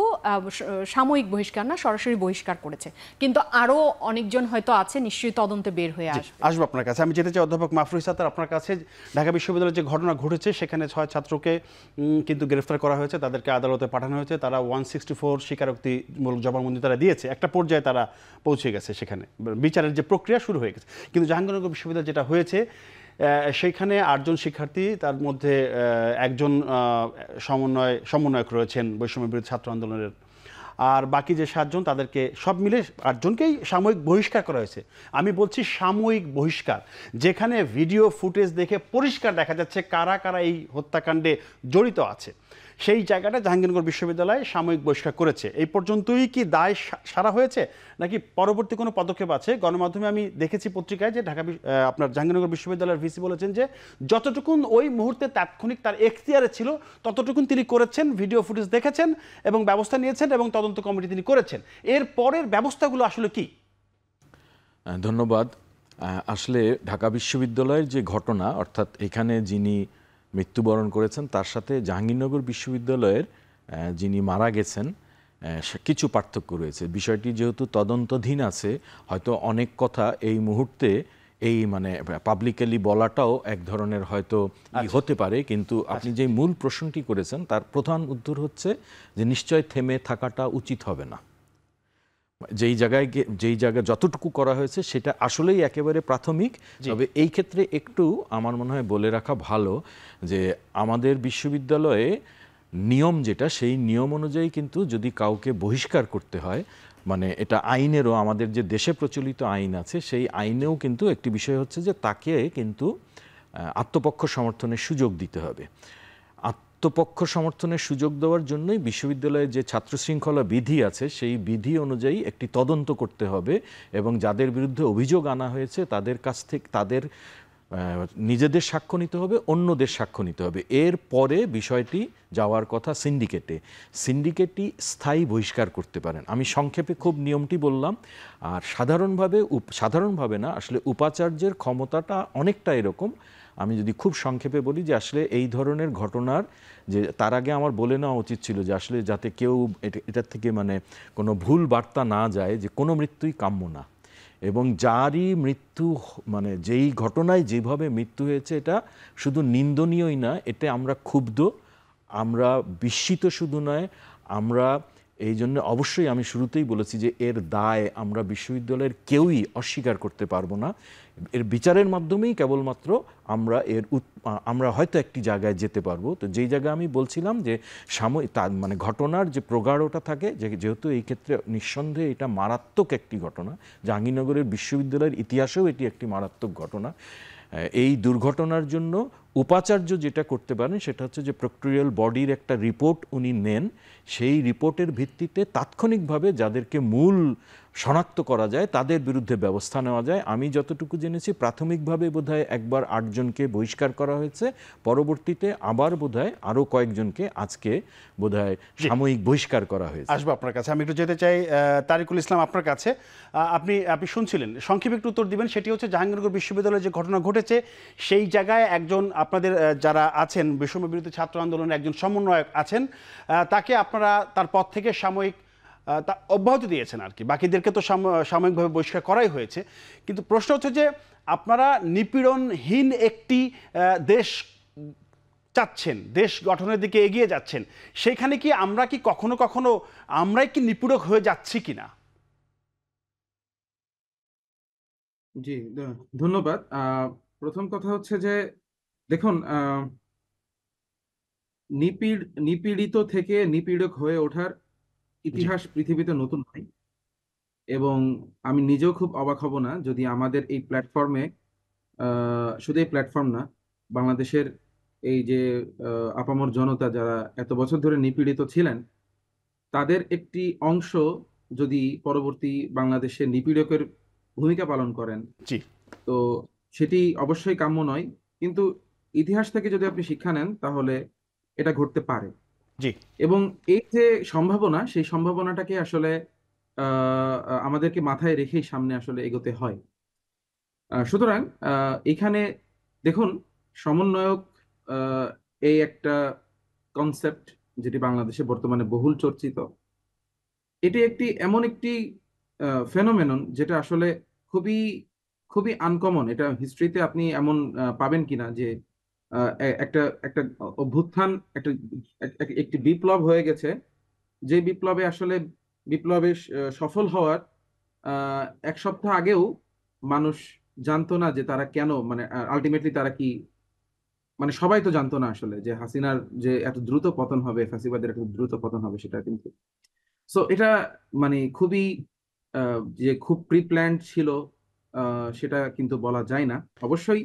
সাময়িক বহিষ্কার না সরাসরি বহিষ্কার করেছে কিন্তু আরও অনেকজন হয়তো আছে নিশ্চয়ই তদন্তে বের হয়ে আসবে আসবো আপনার কাছে আমি যেতে চাই অধ্যাপক মাফরুজ সাতার আপনার কাছে ঢাকা বিশ্ববিদ্যালয়ের যে ঘটনা ঘটেছে সেখানে ছয় ছাত্রকে কিন্তু গ্রেফতার করা হয়েছে তাদেরকে আদালতে পাঠানো হয়েছে তারা ওয়ান সিক্সটি ফোর স্বীকারোক্তিমূলক জবানবন্দি তারা দিয়েছে একটা পর্যায়ে তারা পৌঁছে গেছে সেখানে বিচারের যে প্রক্রিয়া শুরু হয়ে গেছে কিন্তু জাহাঙ্গীরনগর বিশ্ববিদ্যালয় যেটা হয়েছে সেইখানে আটজন শিক্ষার্থী তার মধ্যে একজন সমন্বয় সমন্বয়ক রয়েছেন বৈষম্য বিরোধী ছাত্র আন্দোলনের আর বাকি যে সাতজন তাদেরকে সব মিলে আটজনকেই সাময়িক বহিষ্কার করা হয়েছে আমি বলছি সাময়িক বহিষ্কার যেখানে ভিডিও ফুটেজ দেখে পরিষ্কার দেখা যাচ্ছে কারা কারা এই হত্যাকাণ্ডে জড়িত আছে সেই জায়গাটা জাহাঙ্গীরনগর বিশ্ববিদ্যালয় সাময়িক বহিষ্কার করেছে এই পর্যন্তই কি দায় সারা হয়েছে নাকি পরবর্তী কোনো পদক্ষেপ আছে গণমাধ্যমে আমি দেখেছি পত্রিকায় যে ঢাকা আপনার জাহাঙ্গীরনগর বিশ্ববিদ্যালয়ের ভিসি বলেছেন যে যতটুকুন ওই মুহূর্তে তাৎক্ষণিক তার এখতিয়ারে ছিল ততটুকুন তিনি করেছেন ভিডিও ফুটেজ দেখেছেন এবং ব্যবস্থা নিয়েছেন এবং তদন্ত কমিটি তিনি করেছেন এর পরের ব্যবস্থাগুলো আসলে কি ধন্যবাদ আসলে ঢাকা বিশ্ববিদ্যালয়ের যে ঘটনা অর্থাৎ এখানে যিনি মৃত্যুবরণ করেছেন তার সাথে জাহাঙ্গীরনগর বিশ্ববিদ্যালয়ের যিনি মারা গেছেন কিছু পার্থক্য রয়েছে বিষয়টি যেহেতু তদন্তধীন আছে হয়তো অনেক কথা এই মুহূর্তে এই মানে পাবলিকালি বলাটাও এক ধরনের হয়তো আচ্ছা। হতে পারে কিন্তু আচ্ছা। আপনি যে মূল প্রশ্নটি করেছেন তার প্রধান উত্তর হচ্ছে যে নিশ্চয় থেমে থাকাটা উচিত হবে না যেই জায়গায় যেই জায়গা যতটুকু করা হয়েছে সেটা আসলেই একেবারে প্রাথমিক তবে এই ক্ষেত্রে একটু আমার মনে হয় বলে রাখা ভালো যে আমাদের বিশ্ববিদ্যালয়ে নিয়ম যেটা সেই নিয়ম অনুযায়ী কিন্তু যদি কাউকে বহিষ্কার করতে হয় মানে এটা আইনেরও আমাদের যে দেশে প্রচলিত আইন আছে সেই আইনেও কিন্তু একটি বিষয় হচ্ছে যে তাকে কিন্তু আত্মপক্ষ সমর্থনের সুযোগ দিতে হবে প্রত্যপক্ষ সমর্থনের সুযোগ দেওয়ার জন্যই বিশ্ববিদ্যালয়ে যে ছাত্র শৃঙ্খলা বিধি আছে সেই বিধি অনুযায়ী একটি তদন্ত করতে হবে এবং যাদের বিরুদ্ধে অভিযোগ আনা হয়েছে তাদের কাছ থেকে তাদের নিজেদের সাক্ষ্য নিতে হবে অন্যদের সাক্ষ্য নিতে হবে এর পরে বিষয়টি যাওয়ার কথা সিন্ডিকেটে সিন্ডিকেটটি স্থায়ী বহিষ্কার করতে পারেন আমি সংক্ষেপে খুব নিয়মটি বললাম আর সাধারণভাবে সাধারণভাবে না আসলে উপাচার্যের ক্ষমতাটা অনেকটা এরকম আমি যদি খুব সংক্ষেপে বলি যে আসলে এই ধরনের ঘটনার যে তার আগে আমার বলে নেওয়া উচিত ছিল যে আসলে যাতে কেউ এটার থেকে মানে কোনো ভুল বার্তা না যায় যে কোনো মৃত্যুই কাম্য না এবং যারই মৃত্যু মানে যেই ঘটনায় যেভাবে মৃত্যু হয়েছে এটা শুধু নিন্দনীয়ই না এতে আমরা ক্ষুব্ধ আমরা বিস্মিত শুধু নয় আমরা এই জন্য অবশ্যই আমি শুরুতেই বলেছি যে এর দায় আমরা বিশ্ববিদ্যালয়ের কেউই অস্বীকার করতে পারবো না এর বিচারের মাধ্যমেই কেবলমাত্র আমরা এর আমরা হয়তো একটি জায়গায় যেতে পারবো তো যেই জায়গায় আমি বলছিলাম যে সাময়িক মানে ঘটনার যে প্রগাঢ়টা থাকে যেহেতু এই ক্ষেত্রে নিঃসন্দেহে এটা মারাত্মক একটি ঘটনা জাহাঙ্গীরনগরের বিশ্ববিদ্যালয়ের ইতিহাসেও এটি একটি মারাত্মক ঘটনা এই দুর্ঘটনার জন্য উপাচার্য যেটা করতে পারেন সেটা হচ্ছে যে প্রক্টোরিয়াল বডির একটা রিপোর্ট উনি নেন সেই রিপোর্টের ভিত্তিতে তাৎক্ষণিকভাবে যাদেরকে মূল শনাক্ত করা যায় তাদের বিরুদ্ধে ব্যবস্থা নেওয়া যায় আমি যতটুকু জেনেছি প্রাথমিকভাবে বোধহয় একবার আটজনকে বহিষ্কার করা হয়েছে পরবর্তীতে আবার বোধ হয় আরও কয়েকজনকে আজকে বোধহয় সাময়িক বহিষ্কার করা হয়েছে আসবো আপনার কাছে আমি একটু যেতে চাই তারিকুল ইসলাম আপনার কাছে আপনি আপনি শুনছিলেন সংক্ষেপে একটু উত্তর দিবেন সেটি হচ্ছে জাহাঙ্গীরনগর বিশ্ববিদ্যালয়ে যে ঘটনা ঘটেছে সেই জায়গায় একজন আপনাদের যারা আছেন বৈষম্য ছাত্র আন্দোলনের একজন সমন্বয়ক আছেন তাকে আপনারা তার পদ থেকে সাময়িক তা অব্যাহত দিয়েছেন আর কি বাকিদেরকে তো সাময়িকভাবে বহিষ্কার করাই হয়েছে কিন্তু প্রশ্ন হচ্ছে যে আপনারা নিপীড়নহীন একটি দেশ চাচ্ছেন দেশ গঠনের দিকে এগিয়ে যাচ্ছেন সেখানে কি আমরা কি কখনো কখনো আমরাই কি নিপীড়ক হয়ে যাচ্ছি কি না জি ধন্যবাদ প্রথম কথা হচ্ছে যে দেখুন নিপীড় নিপীড়িত থেকে নিপীড়ক হয়ে ওঠার ইতিহাস পৃথিবীতে নতুন নয় এবং আমি নিজেও খুব অবাক হব না যদি আমাদের এই প্ল্যাটফর্মে শুধু এই প্ল্যাটফর্ম না বাংলাদেশের এই যে আপামর জনতা যারা এত বছর ধরে নিপীড়িত ছিলেন তাদের একটি অংশ যদি পরবর্তী বাংলাদেশে নিপীড়কের ভূমিকা পালন করেন তো সেটি অবশ্যই কাম্য নয় কিন্তু ইতিহাস থেকে যদি আপনি শিক্ষা নেন তাহলে এটা ঘটতে পারে জি। এবং এই যে সম্ভাবনা, সেই সম্ভাবনাটাকে আসলে আমাদেরকে মাথায় রেখেই সামনে আসলে এগোতে হয়। সুতরাং এখানে দেখুন সমন্বয়ক এই একটা কনসেপ্ট যেটি বাংলাদেশে বর্তমানে বহুল চর্চিত। এটি একটি এমন একটি ফেনোমেন যেটা আসলে খুবই, খুবই আনকমন। এটা হিস্ট্রিতে আপনি এমন পাবেন কিনা যে একটা একটা অভ্যুত্থান একটা একটি বিপ্লব হয়ে গেছে যে বিপ্লবে আসলে বিপ্লবে সফল হওয়ার এক সপ্তাহ আগেও মানুষ জানতো না যে তারা কেন মানে আলটিমেটলি তারা কি মানে সবাই তো জানতো না আসলে যে হাসিনার যে এত দ্রুত পতন হবে ফাসিবাদের এত দ্রুত পতন হবে সেটা কিন্তু সো এটা মানে খুবই যে খুব প্রি প্ল্যান্ড ছিল সেটা কিন্তু বলা যায় না অবশ্যই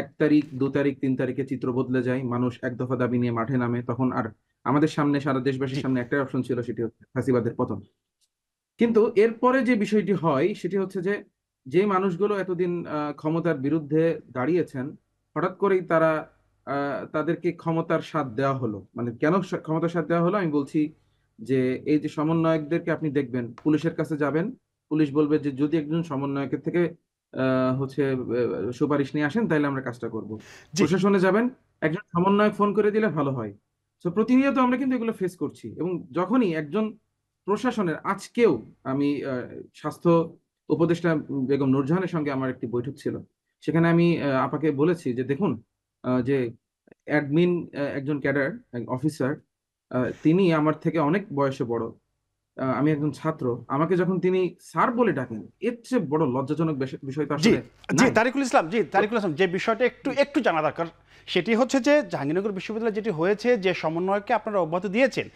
এক তারিখ দু তারিখ তিন তারিখে চিত্র বদলে যায় মানুষ এক দফা দাবি নিয়ে মাঠে নামে তখন আর আমাদের সামনে সারা দেশবাসীর সামনে একটাই অপশন ছিল সেটি হচ্ছে ফাঁসিবাদের পতন কিন্তু এরপরে যে বিষয়টি হয় সেটি হচ্ছে যে যে মানুষগুলো এতদিন ক্ষমতার বিরুদ্ধে দাঁড়িয়েছেন হঠাৎ করেই তারা তাদেরকে ক্ষমতার স্বাদ দেওয়া হলো মানে কেন ক্ষমতার স্বাদ দেওয়া হলো আমি বলছি যে এই যে সমন্বয়কদেরকে আপনি দেখবেন পুলিশের কাছে যাবেন পুলিশ বলবে যে যদি একজন সমন্বয়কের থেকে হচ্ছে সুপারিশ নিয়ে আসেন তাহলে আমরা কাজটা করব প্রশাসনে যাবেন একজন সমন্বয়ক ফোন করে দিলে ভালো হয় তো প্রতিনিয়ত আমরা কিন্তু এগুলো ফেস করছি এবং যখনই একজন প্রশাসনের আজকেও আমি স্বাস্থ্য উপদেষ্টা বেগম নুরজাহানের সঙ্গে আমার একটি বৈঠক ছিল সেখানে আমি আপাকে বলেছি যে দেখুন যে অ্যাডমিন একজন ক্যাডার অফিসার তিনি আমার থেকে অনেক বয়সে বড় আমি একজন ছাত্র আমাকে যখন তিনি স্যার বলে ডাকেন এর চেয়ে বড় লজ্জাজনক বিষয় তো আসলে জি তারিকুল ইসলাম জি তারিকুল ইসলাম যে বিষয়টা একটু একটু জানা দরকার সেটি হচ্ছে যে জাহাঙ্গীরনগর বিশ্ববিদ্যালয়ে যেটি হয়েছে যে সমন্বয়কে আপনারা অব্যাহত দিয়েছেন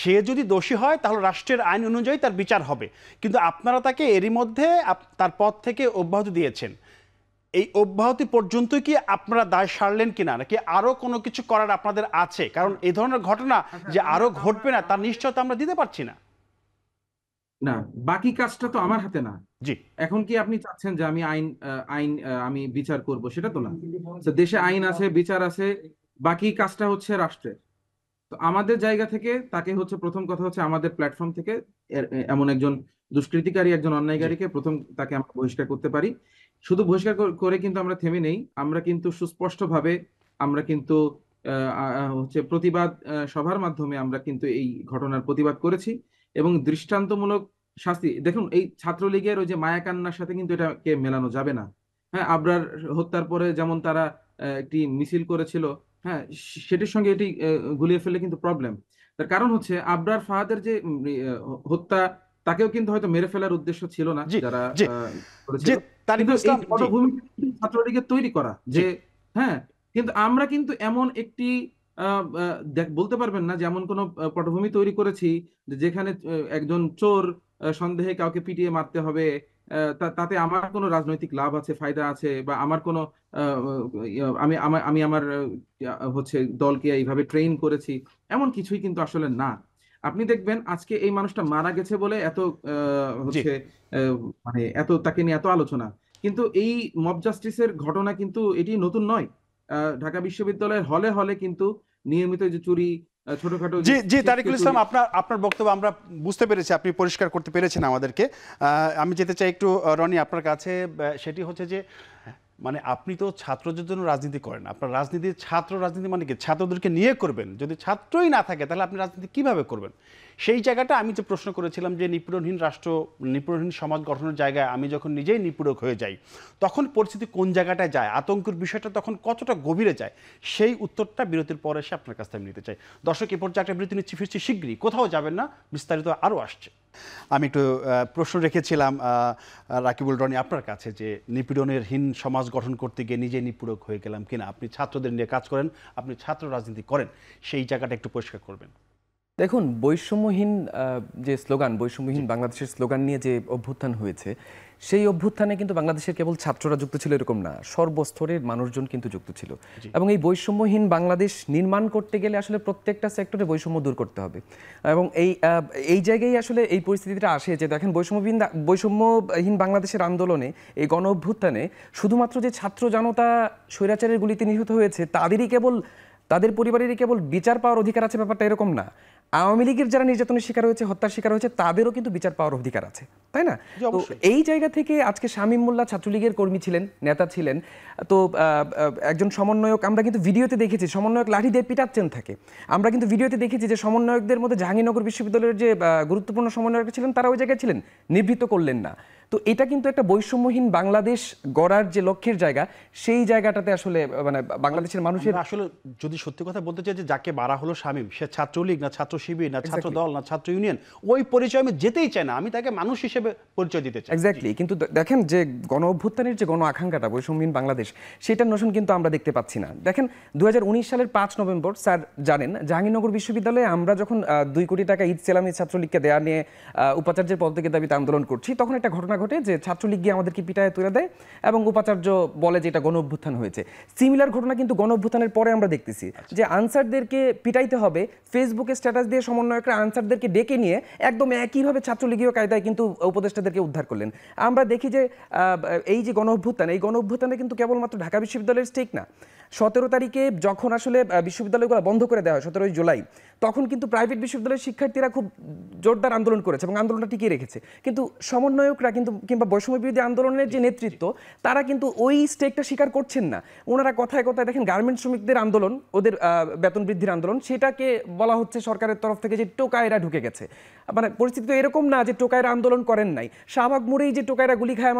সে যদি দোষী হয় তাহলে রাষ্ট্রের আইন অনুযায়ী তার বিচার হবে কিন্তু আপনারা তাকে এরই মধ্যে তার পদ থেকে অব্যাহত দিয়েছেন এই অব্যাহতি পর্যন্ত কি আপনারা দায় সারলেন কিনা নাকি আরো কোনো কিছু করার আপনাদের আছে কারণ এই ধরনের ঘটনা আচ্ছা, যে আরো আচ্ছা, ঘটবে না তার আচ্ছা। নিশ্চয়তা আমরা দিতে পারছি না না বাকি কাজটা তো আমার হাতে না জি এখন কি আপনি চাচ্ছেন যে আমি আইন আইন আমি বিচার করব সেটা তো না দেশে আইন আছে বিচার আছে বাকি কাজটা হচ্ছে রাষ্ট্রের তো আমাদের জায়গা থেকে তাকে হচ্ছে প্রথম কথা হচ্ছে আমাদের প্ল্যাটফর্ম থেকে এমন একজন দুষ্কৃতিকারী একজন অন্যায়কারীকে প্রথম তাকে আমরা বহিষ্কার করতে পারি শুধু বহিষ্কার করে কিন্তু আমরা থেমে নেই আমরা কিন্তু সুস্পষ্টভাবে আমরা কিন্তু হচ্ছে প্রতিবাদ সভার মাধ্যমে আমরা কিন্তু এই ঘটনার প্রতিবাদ করেছি এবং দৃষ্টান্তমূলক শাস্তি দেখুন এই ছাত্রলীগের ওই যে মায়াকান্নার সাথে কিন্তু এটাকে মেলানো যাবে না হ্যাঁ আবরার হত্যার পরে যেমন তারা একটি মিছিল করেছিল হ্যাঁ সেটির সঙ্গে এটি গুলিয়ে ফেলে কিন্তু প্রবলেম তার কারণ হচ্ছে আবরার ফাহাদের যে হত্যা তাকেও কিন্তু হয়তো মেরে ফেলার উদ্দেশ্য ছিল না যারা ছাত্রলীগের তৈরি করা যে হ্যাঁ কিন্তু আমরা কিন্তু এমন একটি দেখ বলতে পারবেন না যেমন কোনো পটভূমি তৈরি করেছি যেখানে একজন চোর সন্দেহে কাউকে পিটিয়ে মারতে হবে তাতে আমার কোনো রাজনৈতিক লাভ আছে ফায়দা আছে বা আমার কোনো আমি আমি আমার হচ্ছে দলকে এইভাবে ট্রেন করেছি এমন কিছুই কিন্তু আসলে না আপনি দেখবেন আজকে এই মানুষটা মারা গেছে বলে এত হচ্ছে মানে এত তাকে নিয়ে এত আলোচনা কিন্তু এই মব জাস্টিসের ঘটনা কিন্তু এটি নতুন নয় ঢাকা বিশ্ববিদ্যালয়ের হলে হলে কিন্তু নিয়মিত যে চুরি ছোটখাটো জি জি তারিকুল ইসলাম আপনার আপনার বক্তব্য আমরা বুঝতে পেরেছি আপনি পরিষ্কার করতে পেরেছেন আমাদেরকে আমি যেতে চাই একটু রনি আপনার কাছে সেটি হচ্ছে যে মানে আপনি তো ছাত্রদের জন্য রাজনীতি করেন আপনার রাজনীতি ছাত্র রাজনীতি মানে কি ছাত্রদেরকে নিয়ে করবেন যদি ছাত্রই না থাকে তাহলে আপনি রাজনীতি কিভাবে করবেন সেই জায়গাটা আমি যে প্রশ্ন করেছিলাম যে নিপীড়নহীন রাষ্ট্র নিপীড়নহীন সমাজ গঠনের জায়গায় আমি যখন নিজেই নিপীড়ক হয়ে যাই তখন পরিস্থিতি কোন জায়গাটায় যায় আতঙ্কের বিষয়টা তখন কতটা গভীরে যায় সেই উত্তরটা বিরতির পরে এসে আপনার কাছ থেকে নিতে চাই দর্শক এ পর্যায়ে একটা বিরতি নিচ্ছি ফিরছি শীঘ্রই কোথাও যাবেন না বিস্তারিত আরও আসছে আমি একটু প্রশ্ন রেখেছিলাম রাকিবুল রনি আপনার কাছে যে নিপীড়নের হীন সমাজ গঠন করতে গিয়ে নিজে নিপীড়ক হয়ে গেলাম কিনা আপনি ছাত্রদের নিয়ে কাজ করেন আপনি ছাত্র রাজনীতি করেন সেই জায়গাটা একটু পরিষ্কার করবেন দেখুন বৈষম্যহীন যে স্লোগান বৈষম্যহীন বাংলাদেশের স্লোগান নিয়ে যে অভ্যুত্থান হয়েছে সেই অভ্যুত্থানে কিন্তু বাংলাদেশের কেবল ছাত্ররা যুক্ত ছিল এরকম না সর্বস্তরের মানুষজন কিন্তু যুক্ত ছিল এবং এই বৈষম্যহীন বাংলাদেশ নির্মাণ করতে গেলে আসলে প্রত্যেকটা সেক্টরে বৈষম্য দূর করতে হবে এবং এই এই জায়গায় আসলে এই পরিস্থিতিটা আসে যে দেখেন বৈষম্যহীন বৈষম্যহীন বাংলাদেশের আন্দোলনে এই গণ অভ্যুত্থানে শুধুমাত্র যে ছাত্র জনতা স্বৈরাচারের গুলিতে নিহত হয়েছে তাদেরই কেবল তাদের পরিবারেরই কেবল বিচার পাওয়ার অধিকার আছে ব্যাপারটা এরকম না আওয়ামী লীগের যারা নির্যাতনের শিকার হয়েছে হত্যার শিকার হয়েছে তাদেরও কিন্তু বিচার পাওয়ার অধিকার আছে তাই না তো এই জায়গা থেকে আজকে শামীম মোল্লা ছাত্রলীগের কর্মী ছিলেন নেতা ছিলেন তো একজন সমন্বয়ক আমরা কিন্তু ভিডিওতে দেখেছি সমন্বয়ক লাঠি দিয়ে পিটাচ্ছেন থাকে আমরা কিন্তু ভিডিওতে দেখেছি যে সমন্বয়কদের মধ্যে জাহাঙ্গীরনগর বিশ্ববিদ্যালয়ের যে গুরুত্বপূর্ণ সমন্বয়ক ছিলেন তারা ওই জায়গায় ছিলেন নিবৃত্ত করলেন না তো এটা কিন্তু একটা বৈষম্যহীন বাংলাদেশ গড়ার যে লক্ষ্যের জায়গা সেই জায়গাটাতে আসলে মানে বাংলাদেশের মানুষের আসলে যদি সত্যি কথা বলতে চাই যে যাকে বাড়া হলো শামীম সে ছাত্রলীগ না ছাত্র শিবির না ছাত্র দল না ছাত্র ইউনিয়ন ওই পরিচয় আমি যেতেই চাই না আমি তাকে মানুষ হিসেবে পরিচয় দিতে চাই এক্স্যাক্টলি কিন্তু দেখেন যে গণ অভ্যুত্থানের যে গণ আকাঙ্ক্ষাটা বৈষম্যহীন বাংলাদেশ সেটার নোশন কিন্তু আমরা দেখতে পাচ্ছি না দেখেন দু সালের পাঁচ নভেম্বর স্যার জানেন জাহাঙ্গীরনগর বিশ্ববিদ্যালয়ে আমরা যখন দুই কোটি টাকা ঈদ সেলামি ছাত্রলীগকে দেওয়া নিয়ে উপাচার্যের পদ থেকে দাবিতে আন্দোলন করছি তখন একটা ঘটনা ঘটে যে ছাত্রলীগ গিয়ে আমাদেরকে পিটায় তুলে দেয় এবং উপাচার্য বলে যে এটা গণ অভ্যুত্থান হয়েছে সিমিলার ঘটনা কিন্তু গণ অভ্যুত্থানের পরে আমরা দেখতেছি আচ্ছা। যে আনসারদেরকে পিটাইতে হবে ফেসবুকে স্ট্যাটাস দিয়ে সমন্বয়করা আনসারদেরকে ডেকে নিয়ে একদম একইভাবে ছাত্রলীগীয় কায়দায় কিন্তু উপদেষ্টাদেরকে উদ্ধার করলেন আমরা দেখি যে এই যে গণ অভ্যুত্থান এই গণ অভ্যুত্থানে কিন্তু কেবলমাত্র ঢাকা বিশ্ববিদ্যালয়ের স্টেক না সতেরো তারিখে যখন আসলে বিশ্ববিদ্যালয়গুলো বন্ধ করে দেওয়া হয় সতেরোই জুলাই তখন কিন্তু প্রাইভেট বিশ্ববিদ্যালয়ের শিক্ষার্থীরা খুব জোরদার আন্দোলন করেছে এবং আন্দোলনটা টিকিয়ে রেখেছে কিন্তু সমন্বয়করা কিন্তু কিংবা বৈষম্য বিরোধী আন্দোলনের যে নেতৃত্ব তারা কিন্তু ওই স্টেকটা স্বীকার করছেন না ওনারা কথায় কথায় দেখেন গার্মেন্ট শ্রমিকদের আন্দোলন ওদের বেতন বৃদ্ধির আন্দোলন সেটাকে বলা হচ্ছে সরকারের তরফ থেকে যে টোকায়রা ঢুকে গেছে মানে পরিস্থিতি তো এরকম না যে টোকায়রা আন্দোলন করেন নাই শাহবাগ মোড়েই যে টোকায়রা গুলি খায়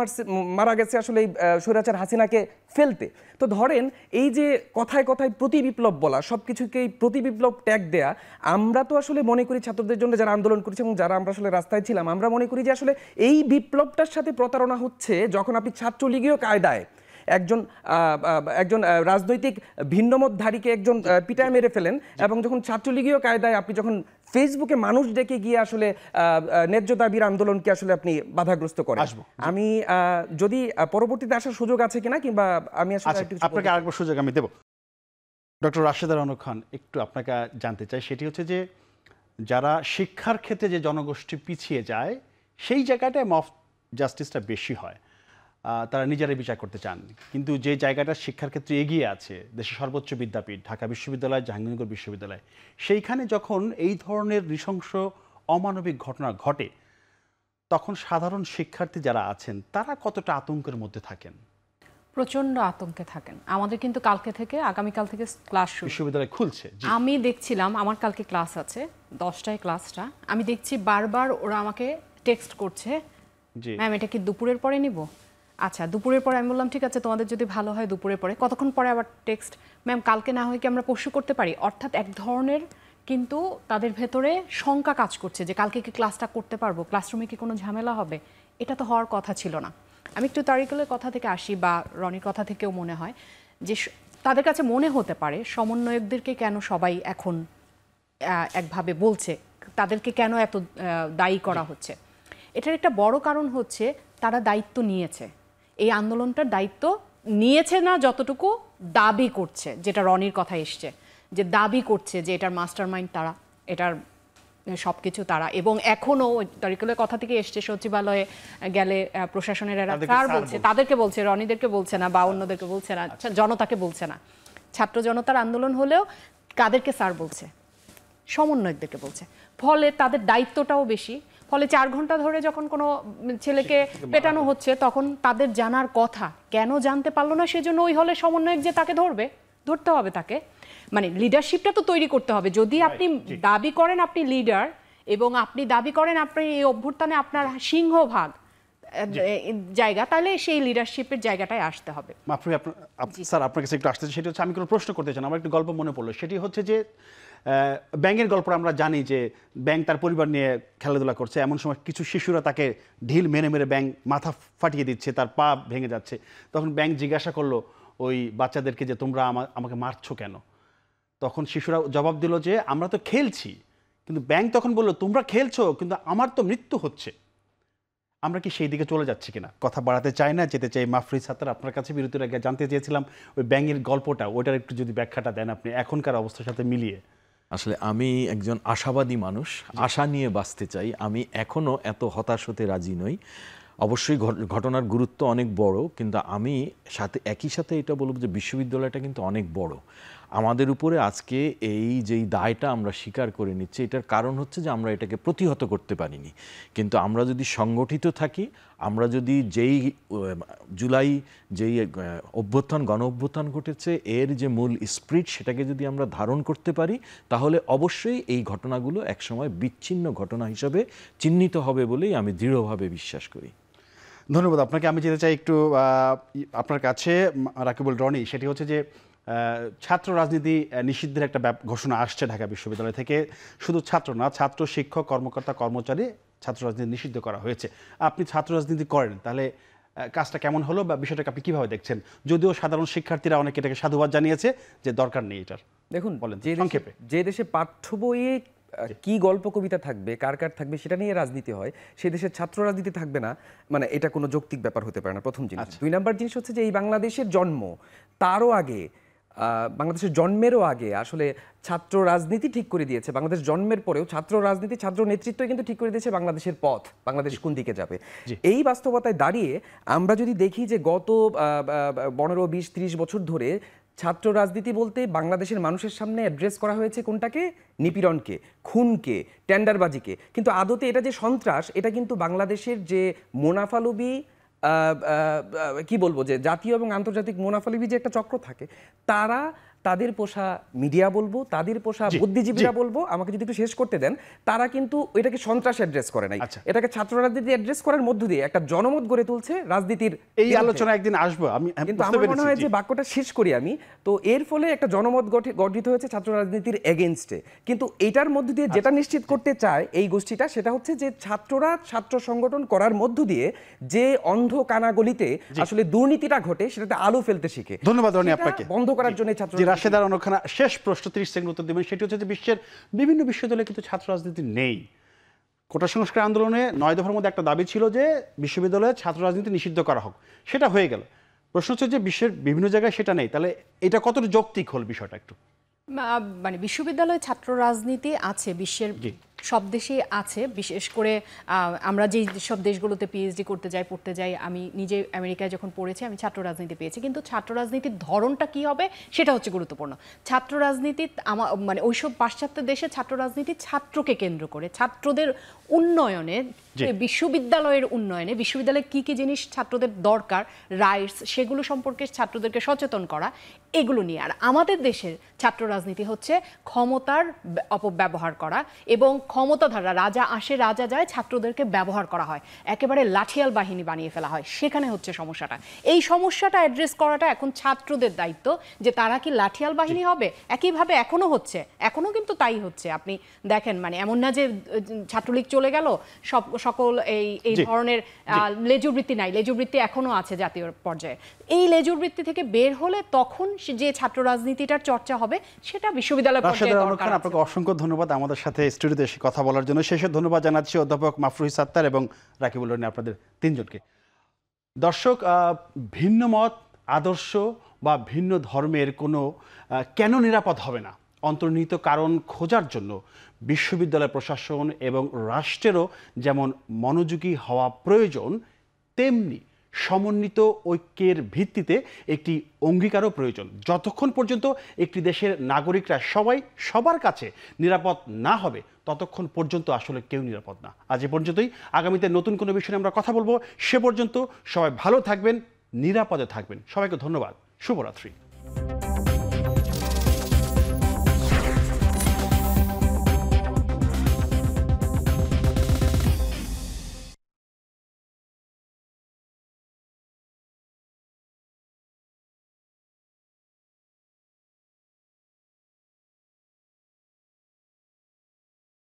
মারা গেছে আসলে এই স্বৈরাচার হাসিনাকে ফেলতে তো ধরেন এই যে যে কথায় কথায় প্রতি বিপ্লব বলা সব কিছুকেই প্রতি বিপ্লব ট্যাগ দেয়া আমরা তো আসলে মনে করি ছাত্রদের জন্য যারা আন্দোলন করেছে এবং যারা আমরা আসলে রাস্তায় ছিলাম আমরা মনে করি যে আসলে এই বিপ্লবটার সাথে প্রতারণা হচ্ছে যখন আপনি ছাত্রলীগীয় কায়দায় একজন একজন রাজনৈতিক ভিন্নমতধারীকে একজন পিটায় মেরে ফেলেন এবং যখন ছাত্রলীগীয় কায়দায় আপনি যখন ফেসবুকে মানুষ ডেকে গিয়ে আসলে ন্যায্য দাবির আন্দোলনকে আসলে আপনি বাধাগ্রস্ত করেন আমি যদি পরবর্তীতে আসার সুযোগ আছে কিনা কিংবা আমি আচ্ছা, আপনাকে আরেকবার সুযোগ আমি দেব ডক্টর রাশেদা রনক খান একটু আপনাকে জানতে চাই সেটি হচ্ছে যে যারা শিক্ষার ক্ষেত্রে যে জনগোষ্ঠী পিছিয়ে যায় সেই জায়গাটায় মফ জাস্টিসটা বেশি হয় তারা নিজেরাই বিচার করতে চান কিন্তু যে জায়গাটা শিক্ষার ক্ষেত্রে এগিয়ে আছে দেশের সর্বোচ্চ বিদ্যাপীঠ ঢাকা বিশ্ববিদ্যালয় জাহাঙ্গীরনগর বিশ্ববিদ্যালয় সেইখানে যখন এই ধরনের নৃশংস অমানবিক ঘটনা ঘটে তখন সাধারণ শিক্ষার্থী যারা আছেন তারা কতটা আতঙ্কের মধ্যে থাকেন প্রচন্ড আতঙ্কে থাকেন আমাদের কিন্তু কালকে থেকে আগামীকাল থেকে ক্লাস বিশ্ববিদ্যালয় খুলছে আমি দেখছিলাম আমার কালকে ক্লাস আছে দশটায় ক্লাসটা আমি দেখছি বারবার ওরা আমাকে টেক্সট করছে ম্যাম এটা কি দুপুরের পরে নিব আচ্ছা দুপুরের পরে আমি বললাম ঠিক আছে তোমাদের যদি ভালো হয় দুপুরের পরে কতক্ষণ পরে আবার টেক্সট ম্যাম কালকে না হয় কি আমরা পরশু করতে পারি অর্থাৎ এক ধরনের কিন্তু তাদের ভেতরে শঙ্কা কাজ করছে যে কালকে কি ক্লাসটা করতে পারবো ক্লাসরুমে কি কোনো ঝামেলা হবে এটা তো হওয়ার কথা ছিল না আমি একটু তারিকুলের কথা থেকে আসি বা রনির কথা থেকেও মনে হয় যে তাদের কাছে মনে হতে পারে সমন্বয়কদেরকে কেন সবাই এখন একভাবে বলছে তাদেরকে কেন এত দায়ী করা হচ্ছে এটার একটা বড় কারণ হচ্ছে তারা দায়িত্ব নিয়েছে এই আন্দোলনটার দায়িত্ব নিয়েছে না যতটুকু দাবি করছে যেটা রনির কথা এসছে যে দাবি করছে যে এটার মাস্টার মাইন্ড তারা এটার সব কিছু তারা এবং এখনও তারিকুলের কথা থেকে এসছে সচিবালয়ে গেলে প্রশাসনের এরা কার বলছে তাদেরকে বলছে রনিদেরকে বলছে না বা অন্যদেরকে বলছে না আচ্ছা। জনতাকে বলছে না ছাত্র জনতার আন্দোলন হলেও কাদেরকে স্যার বলছে সমন্বয়কদেরকে বলছে ফলে তাদের দায়িত্বটাও বেশি ফলে চার ঘন্টা ধরে যখন কোনো ছেলেকে পেটানো হচ্ছে তখন তাদের জানার কথা কেন জানতে পারলো না সেজন্য ওই হলে সমন্বয়ক যে তাকে ধরবে ধরতে হবে তাকে মানে লিডারশিপটা তো তৈরি করতে হবে যদি আপনি দাবি করেন আপনি লিডার এবং আপনি দাবি করেন আপনি এই অভ্যুত্থানে আপনার সিংহভাগ জায়গা তাহলে সেই লিডারশিপের জায়গাটায় আসতে হবে স্যার আপনার কাছে একটু আসতে সেটা হচ্ছে আমি কোনো প্রশ্ন করতে চাই আমার একটু গল্প মনে পড়লো সেটি হচ্ছে যে ব্যাংকের গল্প আমরা জানি যে ব্যাংক তার পরিবার নিয়ে খেলাধুলা করছে এমন সময় কিছু শিশুরা তাকে ঢিল মেরে মেরে ব্যাংক মাথা ফাটিয়ে দিচ্ছে তার পা ভেঙে যাচ্ছে তখন ব্যাংক জিজ্ঞাসা করলো ওই বাচ্চাদেরকে যে তোমরা আমাকে মারছো কেন তখন শিশুরা জবাব দিল যে আমরা তো খেলছি কিন্তু ব্যাংক তখন বললো তোমরা খেলছো কিন্তু আমার তো মৃত্যু হচ্ছে আমরা কি সেই দিকে চলে যাচ্ছি কিনা কথা বাড়াতে চাই না যেতে চাই মাফরিজ সাত্তার আপনার কাছে বিরতির আগে জানতে চেয়েছিলাম ওই ব্যাঙের গল্পটা ওইটার একটু যদি ব্যাখ্যাটা দেন আপনি এখনকার অবস্থার সাথে মিলিয়ে আসলে আমি একজন আশাবাদী মানুষ আশা নিয়ে বাঁচতে চাই আমি এখনও এত হতাশ হতে রাজি নই অবশ্যই ঘটনার গুরুত্ব অনেক বড় কিন্তু আমি সাথে একই সাথে এটা বলব যে বিশ্ববিদ্যালয়টা কিন্তু অনেক বড় আমাদের উপরে আজকে এই যেই দায়টা আমরা স্বীকার করে নিচ্ছি এটার কারণ হচ্ছে যে আমরা এটাকে প্রতিহত করতে পারিনি কিন্তু আমরা যদি সংগঠিত থাকি আমরা যদি যেই জুলাই যেই অভ্যুত্থান গণ অভ্যুত্থান ঘটেছে এর যে মূল স্প্রিট সেটাকে যদি আমরা ধারণ করতে পারি তাহলে অবশ্যই এই ঘটনাগুলো একসময় বিচ্ছিন্ন ঘটনা হিসাবে চিহ্নিত হবে বলেই আমি দৃঢ়ভাবে বিশ্বাস করি ধন্যবাদ আপনাকে আমি যেতে চাই একটু আপনার কাছে রাকিবুল রনি সেটি হচ্ছে যে ছাত্র রাজনীতি নিষিদ্ধের একটা ঘোষণা আসছে ঢাকা বিশ্ববিদ্যালয় থেকে শুধু ছাত্র না ছাত্র শিক্ষক কর্মকর্তা কর্মচারী ছাত্র রাজনীতি নিষিদ্ধ করা হয়েছে আপনি ছাত্র রাজনীতি করেন তাহলে কাজটা কেমন হলো বা বিষয়টাকে আপনি কীভাবে দেখছেন যদিও সাধারণ শিক্ষার্থীরা অনেকে এটাকে সাধুবাদ জানিয়েছে যে দরকার নেই এটার দেখুন বলেন যে সংক্ষেপে যে দেশে পাঠ্য বইয়ে কি গল্প কবিতা থাকবে কার কার থাকবে সেটা নিয়ে রাজনীতি হয় সে দেশের ছাত্র রাজনীতি থাকবে না মানে এটা কোনো যৌক্তিক ব্যাপার হতে পারে না প্রথম জিনিস আচ্ছা। দুই নাম্বার জিনিস হচ্ছে যে এই বাংলাদেশের জন্ম তারও আগে বাংলাদেশের জন্মেরও আগে আসলে ছাত্র রাজনীতি ঠিক করে দিয়েছে বাংলাদেশ জন্মের পরেও ছাত্র রাজনীতি ছাত্র নেতৃত্ব কিন্তু ঠিক করে দিয়েছে বাংলাদেশের পথ বাংলাদেশ কোন দিকে যাবে এই বাস্তবতায় দাঁড়িয়ে আমরা যদি দেখি যে গত পনেরো বিশ ত্রিশ বছর ধরে ছাত্র রাজনীতি বলতে বাংলাদেশের মানুষের সামনে অ্যাড্রেস করা হয়েছে কোনটাকে নিপীড়নকে খুনকে টেন্ডারবাজিকে কিন্তু আদতে এটা যে সন্ত্রাস এটা কিন্তু বাংলাদেশের যে মুনাফালুবি কি বলবো যে জাতীয় এবং আন্তর্জাতিক মোনাফলিবি যে একটা চক্র থাকে তারা তাদের পোষা মিডিয়া বলবো তাদের পোষা বুদ্ধিজীবীরা বলবো আমাকে যদি একটু শেষ করতে দেন তারা কিন্তু এটাকে সন্ত্রাস অ্যাড্রেস করে নাই আচ্ছা। এটাকে ছাত্র রাজনীতি অ্যাড্রেস করার মধ্য দিয়ে একটা জনমত গড়ে তুলছে রাজনীতির এই আলোচনা একদিন আসবো আমি হ্যাঁ, কিন্তু আমার মনে হয় যে বাক্যটা শেষ করি আমি তো এর ফলে একটা জনমত গঠিত হয়েছে ছাত্র রাজনীতির এগেনস্টে কিন্তু এটার মধ্য দিয়ে আচ্ছা। যেটা নিশ্চিত করতে চায় এই গোষ্ঠীটা সেটা হচ্ছে যে ছাত্ররা ছাত্র সংগঠন করার মধ্য দিয়ে যে অন্ধ কানাগলিতে আসলে দুর্নীতিটা ঘটে সেটাতে আলো ফেলতে শিখে ধন্যবাদ আপনাকে বন্ধ করার জন্য ছাত্র রাশেদার অনুখানা শেষ প্রশ্ন তিরিশ সেকেন্ড উত্তর দেবেন সেটি হচ্ছে যে বিশ্বের বিভিন্ন বিশ্ববিদ্যালয়ে কিন্তু ছাত্র রাজনীতি নেই কোটা সংস্কার আন্দোলনে নয় দফার মধ্যে একটা দাবি ছিল যে বিশ্ববিদ্যালয়ে ছাত্র রাজনীতি নিষিদ্ধ করা হোক সেটা হয়ে গেল প্রশ্ন হচ্ছে যে বিশ্বের বিভিন্ন জায়গায় সেটা নেই তাহলে এটা কতটা যৌক্তিক হল বিষয়টা একটু মানে বিশ্ববিদ্যালয়ে ছাত্র রাজনীতি আছে বিশ্বের সব দেশেই আছে বিশেষ করে আমরা যেই সব দেশগুলোতে পিএইচডি করতে যাই পড়তে যাই আমি নিজে আমেরিকায় যখন পড়েছি আমি ছাত্র রাজনীতি পেয়েছি কিন্তু ছাত্র রাজনীতির ধরনটা কি হবে সেটা হচ্ছে গুরুত্বপূর্ণ ছাত্র রাজনীতি আমার মানে ওইসব পাশ্চাত্য দেশে ছাত্র রাজনীতি ছাত্রকে কেন্দ্র করে ছাত্রদের উন্নয়নে বিশ্ববিদ্যালয়ের উন্নয়নে বিশ্ববিদ্যালয়ে কি কি জিনিস ছাত্রদের দরকার রাইটস সেগুলো সম্পর্কে ছাত্রদেরকে সচেতন করা এগুলো নিয়ে আর আমাদের দেশের ছাত্র রাজনীতি হচ্ছে ক্ষমতার অপব্যবহার করা এবং ক্ষমতাধারা রাজা আসে রাজা যায় ছাত্রদেরকে ব্যবহার করা হয় একেবারে লাঠিয়াল বাহিনী বানিয়ে ফেলা হয় সেখানে হচ্ছে সমস্যাটা এই সমস্যাটা অ্যাড্রেস করাটা এখন ছাত্রদের দায়িত্ব যে তারা কি লাঠিয়াল বাহিনী হবে একইভাবে এখনো হচ্ছে এখনো কিন্তু তাই হচ্ছে আপনি দেখেন মানে এমন না যে ছাত্রলীগ চলে গেল সব সকল এই এই ধরনের লেজুবৃত্তি নাই লেজুবৃত্তি এখনো আছে জাতীয় পর্যায়ে এই লেজুবৃত্তি থেকে বের হলে তখন যে ছাত্র রাজনীতিটার চর্চা হবে সেটা বিশ্ববিদ্যালয় পর্যায়ে দরকার আপনাকে অসংখ্য ধন্যবাদ আমাদের সাথে স্টুডিওতে এসে কথা বলার জন্য শেষে ধন্যবাদ জানাচ্ছি অধ্যাপক মাফরুহি সাত্তার এবং রাকিবুল রনি আপনাদের তিনজনকে দর্শক ভিন্ন মত আদর্শ বা ভিন্ন ধর্মের কোনো কেন নিরাপদ হবে না অন্তর্নিহিত কারণ খোঁজার জন্য বিশ্ববিদ্যালয় প্রশাসন এবং রাষ্ট্রেরও যেমন মনোযোগী হওয়া প্রয়োজন তেমনি সমন্বিত ঐক্যের ভিত্তিতে একটি অঙ্গীকারও প্রয়োজন যতক্ষণ পর্যন্ত একটি দেশের নাগরিকরা সবাই সবার কাছে নিরাপদ না হবে ততক্ষণ পর্যন্ত আসলে কেউ নিরাপদ না আজ এ পর্যন্তই আগামীতে নতুন কোনো বিষয়ে আমরা কথা বলবো সে পর্যন্ত সবাই ভালো থাকবেন নিরাপদে থাকবেন সবাইকে ধন্যবাদ শুভরাত্রি